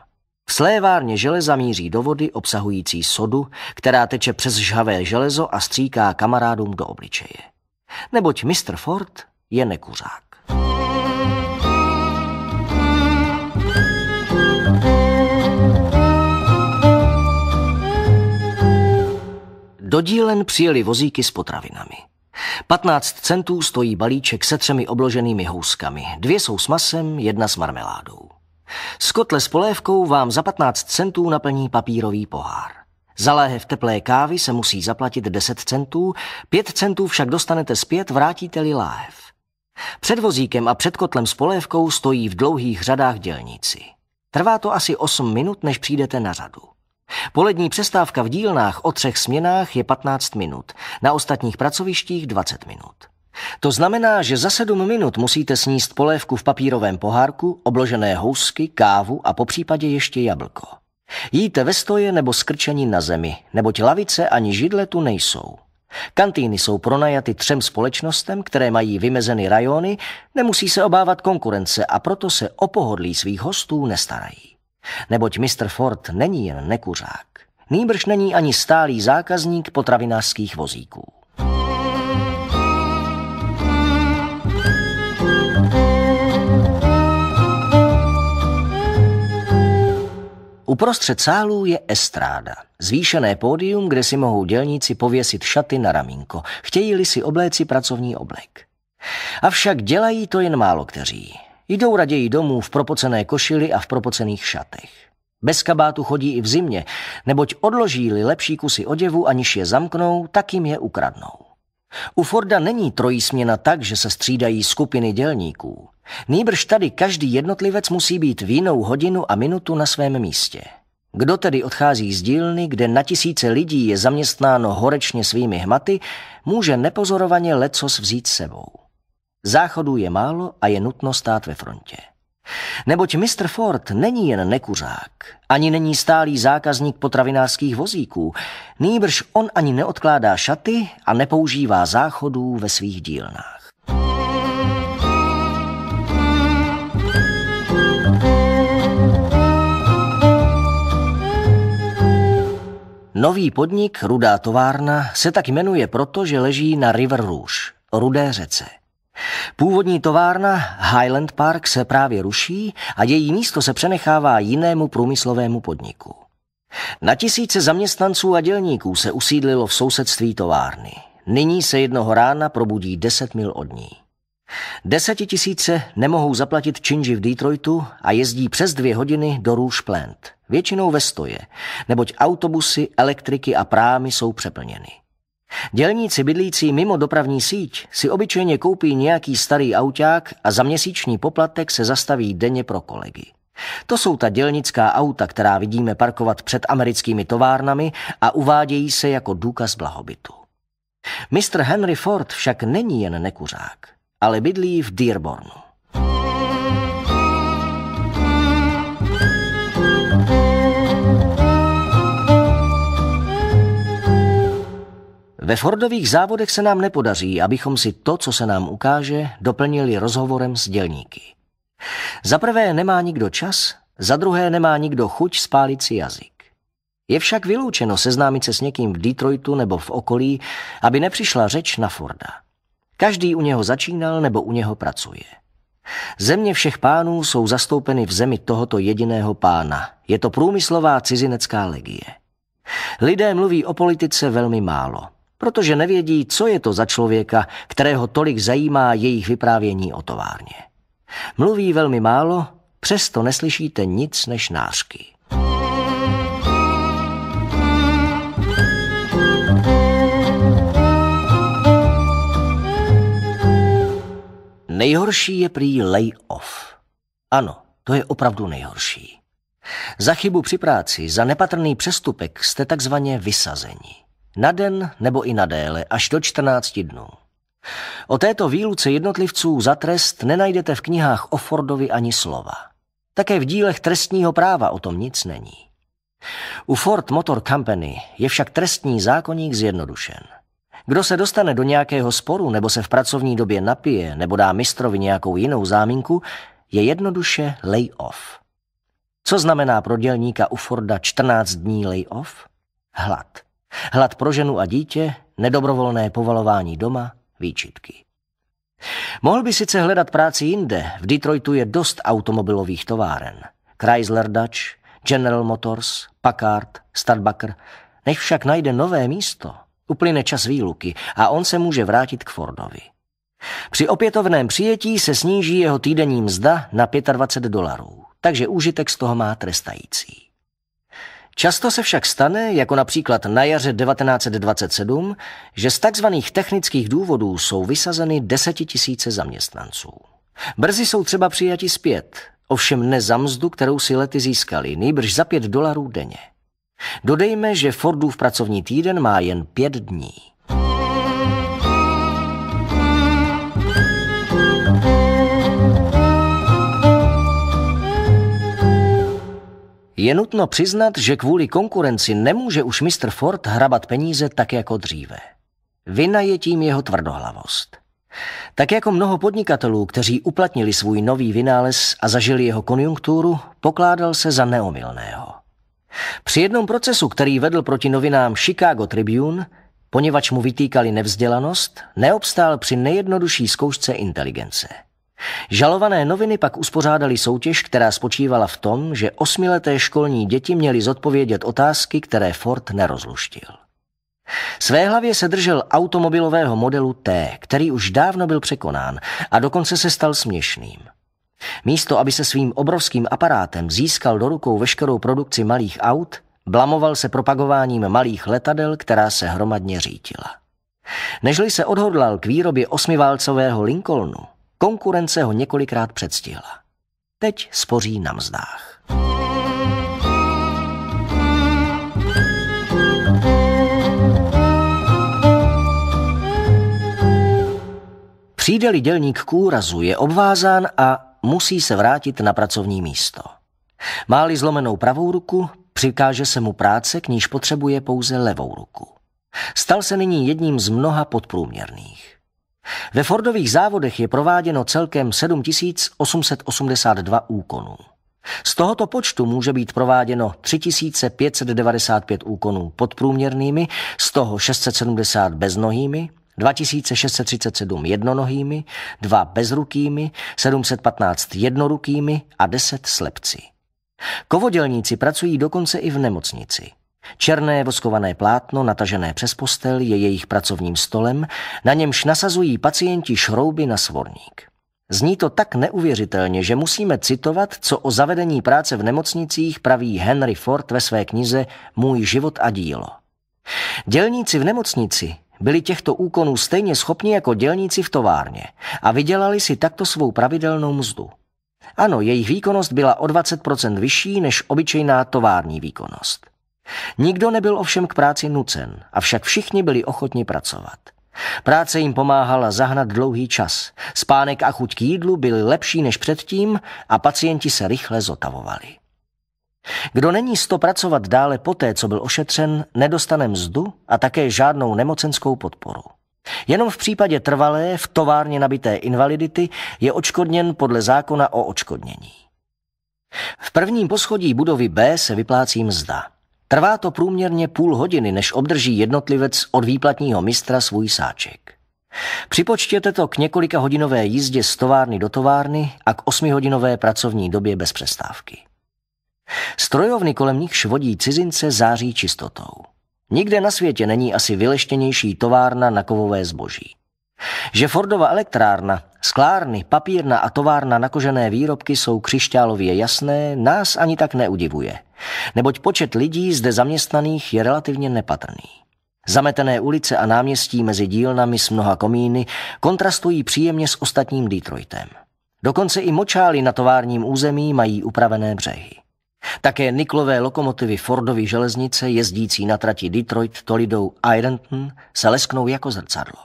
V slévárně železa míří do vody obsahující sodu, která teče přes žhavé železo a stříká kamarádům do obličeje. Neboť Mr. Ford je nekuřák. Do dílen přijeli vozíky s potravinami. 15 centů stojí balíček se třemi obloženými houskami. Dvě jsou s masem, jedna s marmeládou. S kotle s polévkou vám za 15 centů naplní papírový pohár. Za v teplé kávy se musí zaplatit 10 centů, 5 centů však dostanete zpět, vrátíte-li láhev. Před vozíkem a před kotlem s polévkou stojí v dlouhých řadách dělníci. Trvá to asi 8 minut, než přijdete na řadu. Polední přestávka v dílnách o třech směnách je 15 minut, na ostatních pracovištích 20 minut. To znamená, že za sedm minut musíte sníst polévku v papírovém pohárku, obložené housky, kávu a po případě ještě jablko. Jíte ve stoje nebo skrčení na zemi, neboť lavice ani židle tu nejsou. Kantýny jsou pronajaty třem společnostem, které mají vymezeny rajony, nemusí se obávat konkurence a proto se o pohodlí svých hostů nestarají. Neboť mistr Ford není jen nekuřák. Nýbrž není ani stálý zákazník potravinářských vozíků. Uprostřed sálu je estráda, zvýšené pódium, kde si mohou dělníci pověsit šaty na ramínko, chtějí-li si obléci pracovní oblek. Avšak dělají to jen málo kteří. Jdou raději domů v propocené košili a v propocených šatech. Bez kabátu chodí i v zimě, neboť odloží-li lepší kusy oděvu, aniž je zamknou, tak jim je ukradnou. U Forda není trojí směna tak, že se střídají skupiny dělníků. Nýbrž tady každý jednotlivec musí být v jinou hodinu a minutu na svém místě. Kdo tedy odchází z dílny, kde na tisíce lidí je zaměstnáno horečně svými hmaty, může nepozorovaně lecos vzít sebou. Záchodů je málo a je nutno stát ve frontě. Neboť Mr. Ford není jen nekuřák, ani není stálý zákazník potravinářských vozíků, nýbrž on ani neodkládá šaty a nepoužívá záchodů ve svých dílnách. Nový podnik, Rudá továrna, se tak jmenuje proto, že leží na River Rouge, Rudé řece. Původní továrna Highland Park se právě ruší a její místo se přenechává jinému průmyslovému podniku. Na tisíce zaměstnanců a dělníků se usídlilo v sousedství továrny. Nyní se jednoho rána probudí 10 mil od ní. tisíce nemohou zaplatit činži v Detroitu a jezdí přes dvě hodiny do Rouge Plant, většinou ve stoje, neboť autobusy, elektriky a prámy jsou přeplněny. Dělníci bydlící mimo dopravní síť si obyčejně koupí nějaký starý auták a za měsíční poplatek se zastaví denně pro kolegy. To jsou ta dělnická auta, která vidíme parkovat před americkými továrnami a uvádějí se jako důkaz blahobytu. Mr. Henry Ford však není jen nekuřák, ale bydlí v Dearbornu. Ve Fordových závodech se nám nepodaří, abychom si to, co se nám ukáže, doplnili rozhovorem s dělníky. Za prvé nemá nikdo čas, za druhé nemá nikdo chuť spálit si jazyk. Je však vyloučeno seznámit se s někým v Detroitu nebo v okolí, aby nepřišla řeč na Forda. Každý u něho začínal nebo u něho pracuje. Země všech pánů jsou zastoupeny v zemi tohoto jediného pána. Je to průmyslová cizinecká legie. Lidé mluví o politice velmi málo protože nevědí, co je to za člověka, kterého tolik zajímá jejich vyprávění o továrně. Mluví velmi málo, přesto neslyšíte nic než nářky. Nejhorší je prý lay-off. Ano, to je opravdu nejhorší. Za chybu při práci, za nepatrný přestupek jste takzvaně vysazeni na den nebo i na déle, až do 14 dnů. O této výluce jednotlivců za trest nenajdete v knihách o Fordovi ani slova. Také v dílech trestního práva o tom nic není. U Ford Motor Company je však trestní zákoník zjednodušen. Kdo se dostane do nějakého sporu nebo se v pracovní době napije nebo dá mistrovi nějakou jinou záminku, je jednoduše lay-off. Co znamená pro dělníka u Forda 14 dní lay-off? Hlad. Hlad pro ženu a dítě, nedobrovolné povalování doma, výčitky. Mohl by sice hledat práci jinde, v Detroitu je dost automobilových továren. Chrysler Dutch, General Motors, Packard, Stadbacker. Nech však najde nové místo, uplyne čas výluky a on se může vrátit k Fordovi. Při opětovném přijetí se sníží jeho týdenní mzda na 25 dolarů, takže úžitek z toho má trestající. Často se však stane, jako například na jaře 1927, že z takzvaných technických důvodů jsou vysazeny desetitisíce zaměstnanců. Brzy jsou třeba přijati zpět, ovšem ne za mzdu, kterou si lety získali, nejbrž za pět dolarů denně. Dodejme, že Fordův pracovní týden má jen pět dní. Je nutno přiznat, že kvůli konkurenci nemůže už mistr Ford hrabat peníze tak jako dříve. Vina je tím jeho tvrdohlavost. Tak jako mnoho podnikatelů, kteří uplatnili svůj nový vynález a zažili jeho konjunkturu, pokládal se za neomylného. Při jednom procesu, který vedl proti novinám Chicago Tribune, poněvadž mu vytýkali nevzdělanost, neobstál při nejjednodušší zkoušce inteligence – Žalované noviny pak uspořádali soutěž, která spočívala v tom, že osmileté školní děti měly zodpovědět otázky, které Ford nerozluštil. Své hlavě se držel automobilového modelu T, který už dávno byl překonán a dokonce se stal směšným. Místo, aby se svým obrovským aparátem získal do rukou veškerou produkci malých aut, blamoval se propagováním malých letadel, která se hromadně řítila. Nežli se odhodlal k výrobě osmiválcového Lincolnu, Konkurence ho několikrát předstihla. Teď spoří na mzdách. Přijde-li dělník k úrazu, je obvázán a musí se vrátit na pracovní místo. Máli zlomenou pravou ruku, přikáže se mu práce, k níž potřebuje pouze levou ruku. Stal se nyní jedním z mnoha podprůměrných. Ve Fordových závodech je prováděno celkem 7882 úkonů. Z tohoto počtu může být prováděno 3595 úkonů podprůměrnými, z toho 670 beznohými, 2637 jednonohými, 2 bezrukými, 715 jednorukými a 10 slepci. Kovodělníci pracují dokonce i v nemocnici. Černé voskované plátno, natažené přes postel, je jejich pracovním stolem, na němž nasazují pacienti šrouby na svorník. Zní to tak neuvěřitelně, že musíme citovat, co o zavedení práce v nemocnicích praví Henry Ford ve své knize Můj život a dílo. Dělníci v nemocnici byli těchto úkonů stejně schopni jako dělníci v továrně a vydělali si takto svou pravidelnou mzdu. Ano, jejich výkonnost byla o 20% vyšší než obyčejná tovární výkonnost. Nikdo nebyl ovšem k práci nucen, avšak všichni byli ochotni pracovat. Práce jim pomáhala zahnat dlouhý čas, spánek a chuť k jídlu byly lepší než předtím a pacienti se rychle zotavovali. Kdo není sto pracovat dále poté, co byl ošetřen, nedostane mzdu a také žádnou nemocenskou podporu. Jenom v případě trvalé, v továrně nabité invalidity je očkodněn podle zákona o očkodnění. V prvním poschodí budovy B se vyplácí mzda. Trvá to průměrně půl hodiny, než obdrží jednotlivec od výplatního mistra svůj sáček. Připočtěte to k několika hodinové jízdě z továrny do továrny a k osmihodinové pracovní době bez přestávky. Strojovny kolem nich švodí cizince září čistotou. Nikde na světě není asi vyleštěnější továrna na kovové zboží že Fordova elektrárna, sklárny, papírna a továrna na kožené výrobky jsou křišťálově jasné, nás ani tak neudivuje, neboť počet lidí zde zaměstnaných je relativně nepatrný. Zametené ulice a náměstí mezi dílnami s mnoha komíny kontrastují příjemně s ostatním Detroitem. Dokonce i močály na továrním území mají upravené břehy. Také niklové lokomotivy Fordovy železnice jezdící na trati Detroit, Toledo, Ironton se lesknou jako zrcadlo.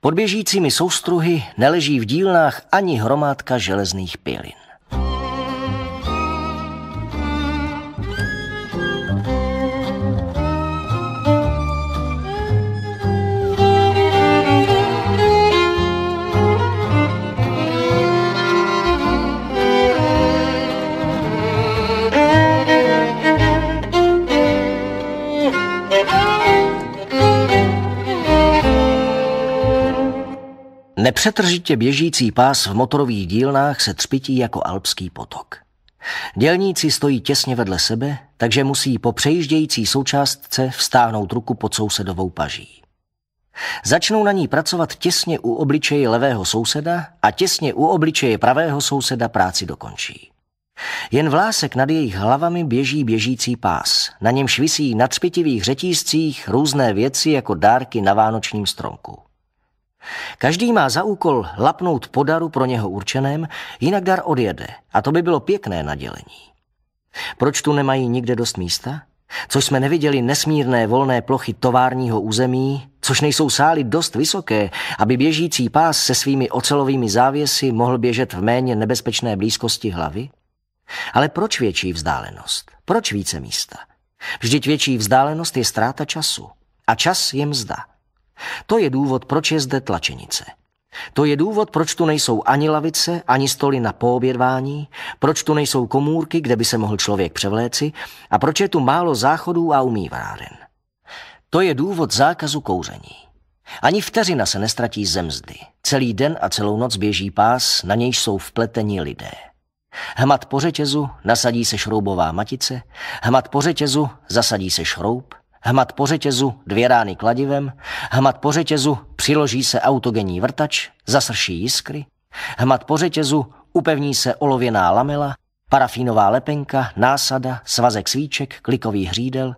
Pod běžícími soustruhy neleží v dílnách ani hromádka železných pilin. Nepřetržitě běžící pás v motorových dílnách se třpití jako alpský potok. Dělníci stojí těsně vedle sebe, takže musí po přejíždějící součástce vstáhnout ruku pod sousedovou paží. Začnou na ní pracovat těsně u obličeje levého souseda a těsně u obličeje pravého souseda práci dokončí. Jen vlásek nad jejich hlavami běží běžící pás, na němž visí na třpitivých řetízcích různé věci jako dárky na vánočním stromku. Každý má za úkol lapnout podaru pro něho určeném, jinak dar odjede a to by bylo pěkné nadělení. Proč tu nemají nikde dost místa? Což jsme neviděli nesmírné volné plochy továrního území, což nejsou sály dost vysoké, aby běžící pás se svými ocelovými závěsy mohl běžet v méně nebezpečné blízkosti hlavy? Ale proč větší vzdálenost? Proč více místa? Vždyť větší vzdálenost je ztráta času. A čas je mzda. To je důvod, proč je zde tlačenice. To je důvod, proč tu nejsou ani lavice, ani stoly na poobědvání, proč tu nejsou komůrky, kde by se mohl člověk převléci a proč je tu málo záchodů a umýváren. To je důvod zákazu kouření. Ani vteřina se nestratí zemzdy. Celý den a celou noc běží pás, na nějž jsou vpleteni lidé. Hmat po řetězu nasadí se šroubová matice, hmat po řetězu zasadí se šroub, hmat po řetězu dvě rány kladivem, hmat po řetězu přiloží se autogenní vrtač, zasrší jiskry, hmat po řetězu upevní se olověná lamela, parafínová lepenka, násada, svazek svíček, klikový hřídel,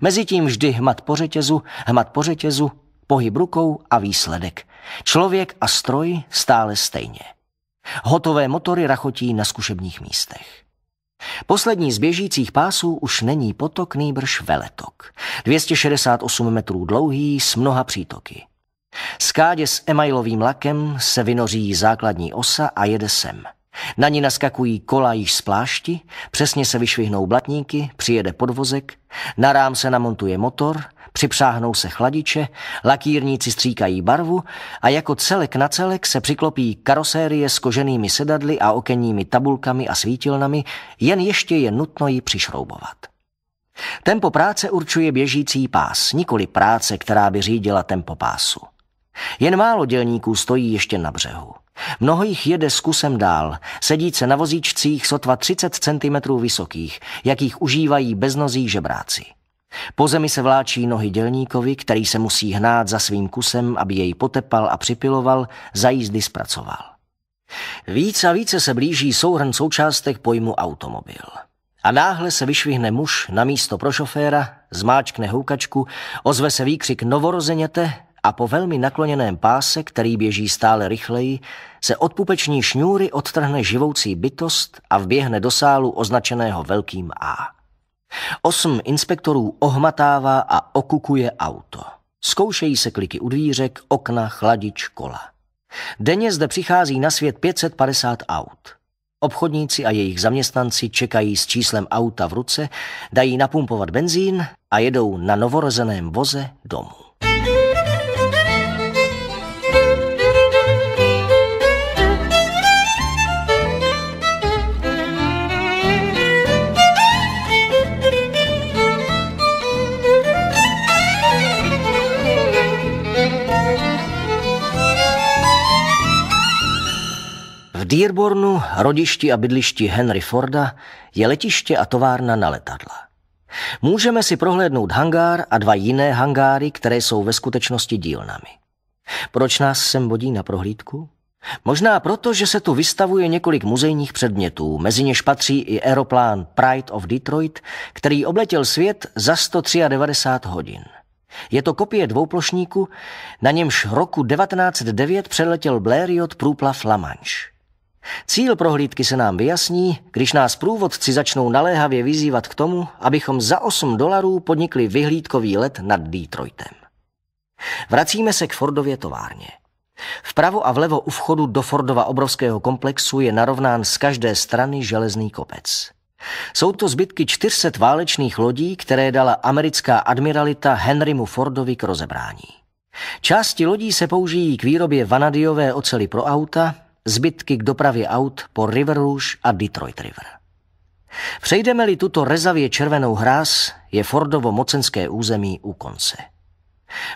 mezitím vždy hmat po řetězu, hmat po řetězu, pohyb rukou a výsledek. Člověk a stroj stále stejně. Hotové motory rachotí na zkušebních místech. Poslední z běžících pásů už není potok, nýbrž veletok. 268 metrů dlouhý, s mnoha přítoky. Skádě s emailovým lakem se vynoří základní osa a jede sem. Na ní naskakují kola již z plášti, přesně se vyšvihnou blatníky, přijede podvozek, na rám se namontuje motor – připřáhnou se chladiče, lakírníci stříkají barvu a jako celek na celek se přiklopí karosérie s koženými sedadly a okenními tabulkami a svítilnami, jen ještě je nutno ji přišroubovat. Tempo práce určuje běžící pás, nikoli práce, která by řídila tempo pásu. Jen málo dělníků stojí ještě na břehu. Mnoho jich jede s kusem dál, sedíce na vozíčcích sotva 30 cm vysokých, jakých užívají beznozí žebráci. Po zemi se vláčí nohy dělníkovi, který se musí hnát za svým kusem, aby jej potepal a připiloval, za jízdy zpracoval. Víc a více se blíží souhrn součástek pojmu automobil. A náhle se vyšvihne muž na místo pro šoféra, zmáčkne houkačku, ozve se výkřik novorozeněte a po velmi nakloněném páse, který běží stále rychleji, se od pupeční šňůry odtrhne živoucí bytost a vběhne do sálu označeného velkým A. Osm inspektorů ohmatává a okukuje auto. Zkoušejí se kliky u dvířek, okna, chladič, kola. Denně zde přichází na svět 550 aut. Obchodníci a jejich zaměstnanci čekají s číslem auta v ruce, dají napumpovat benzín a jedou na novorozeném voze domů. Dearbornu, rodišti a bydlišti Henry Forda, je letiště a továrna na letadla. Můžeme si prohlédnout hangár a dva jiné hangáry, které jsou ve skutečnosti dílnami. Proč nás sem vodí na prohlídku? Možná proto, že se tu vystavuje několik muzejních předmětů, mezi něž patří i aeroplán Pride of Detroit, který obletěl svět za 193 hodin. Je to kopie dvouplošníku, na němž roku 1909 přeletěl Blériot průplav La Manche. Cíl prohlídky se nám vyjasní, když nás průvodci začnou naléhavě vyzývat k tomu, abychom za 8 dolarů podnikli vyhlídkový let nad Detroitem. Vracíme se k Fordově továrně. Vpravo a vlevo u vchodu do Fordova obrovského komplexu je narovnán z každé strany železný kopec. Jsou to zbytky 400 válečných lodí, které dala americká admiralita Henrymu Fordovi k rozebrání. Části lodí se použijí k výrobě vanadiové ocely pro auta, zbytky k dopravě aut po River Rouge a Detroit River. Přejdeme-li tuto rezavě červenou hráz, je Fordovo mocenské území u konce.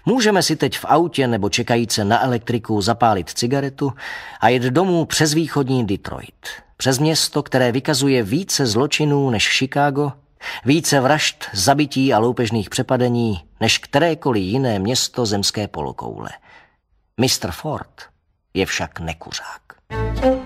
Můžeme si teď v autě nebo čekajíce na elektriku zapálit cigaretu a jet domů přes východní Detroit, přes město, které vykazuje více zločinů než Chicago, více vražd, zabití a loupežných přepadení než kterékoliv jiné město zemské polokoule. Mr. Ford je však nekuřák. Thank you.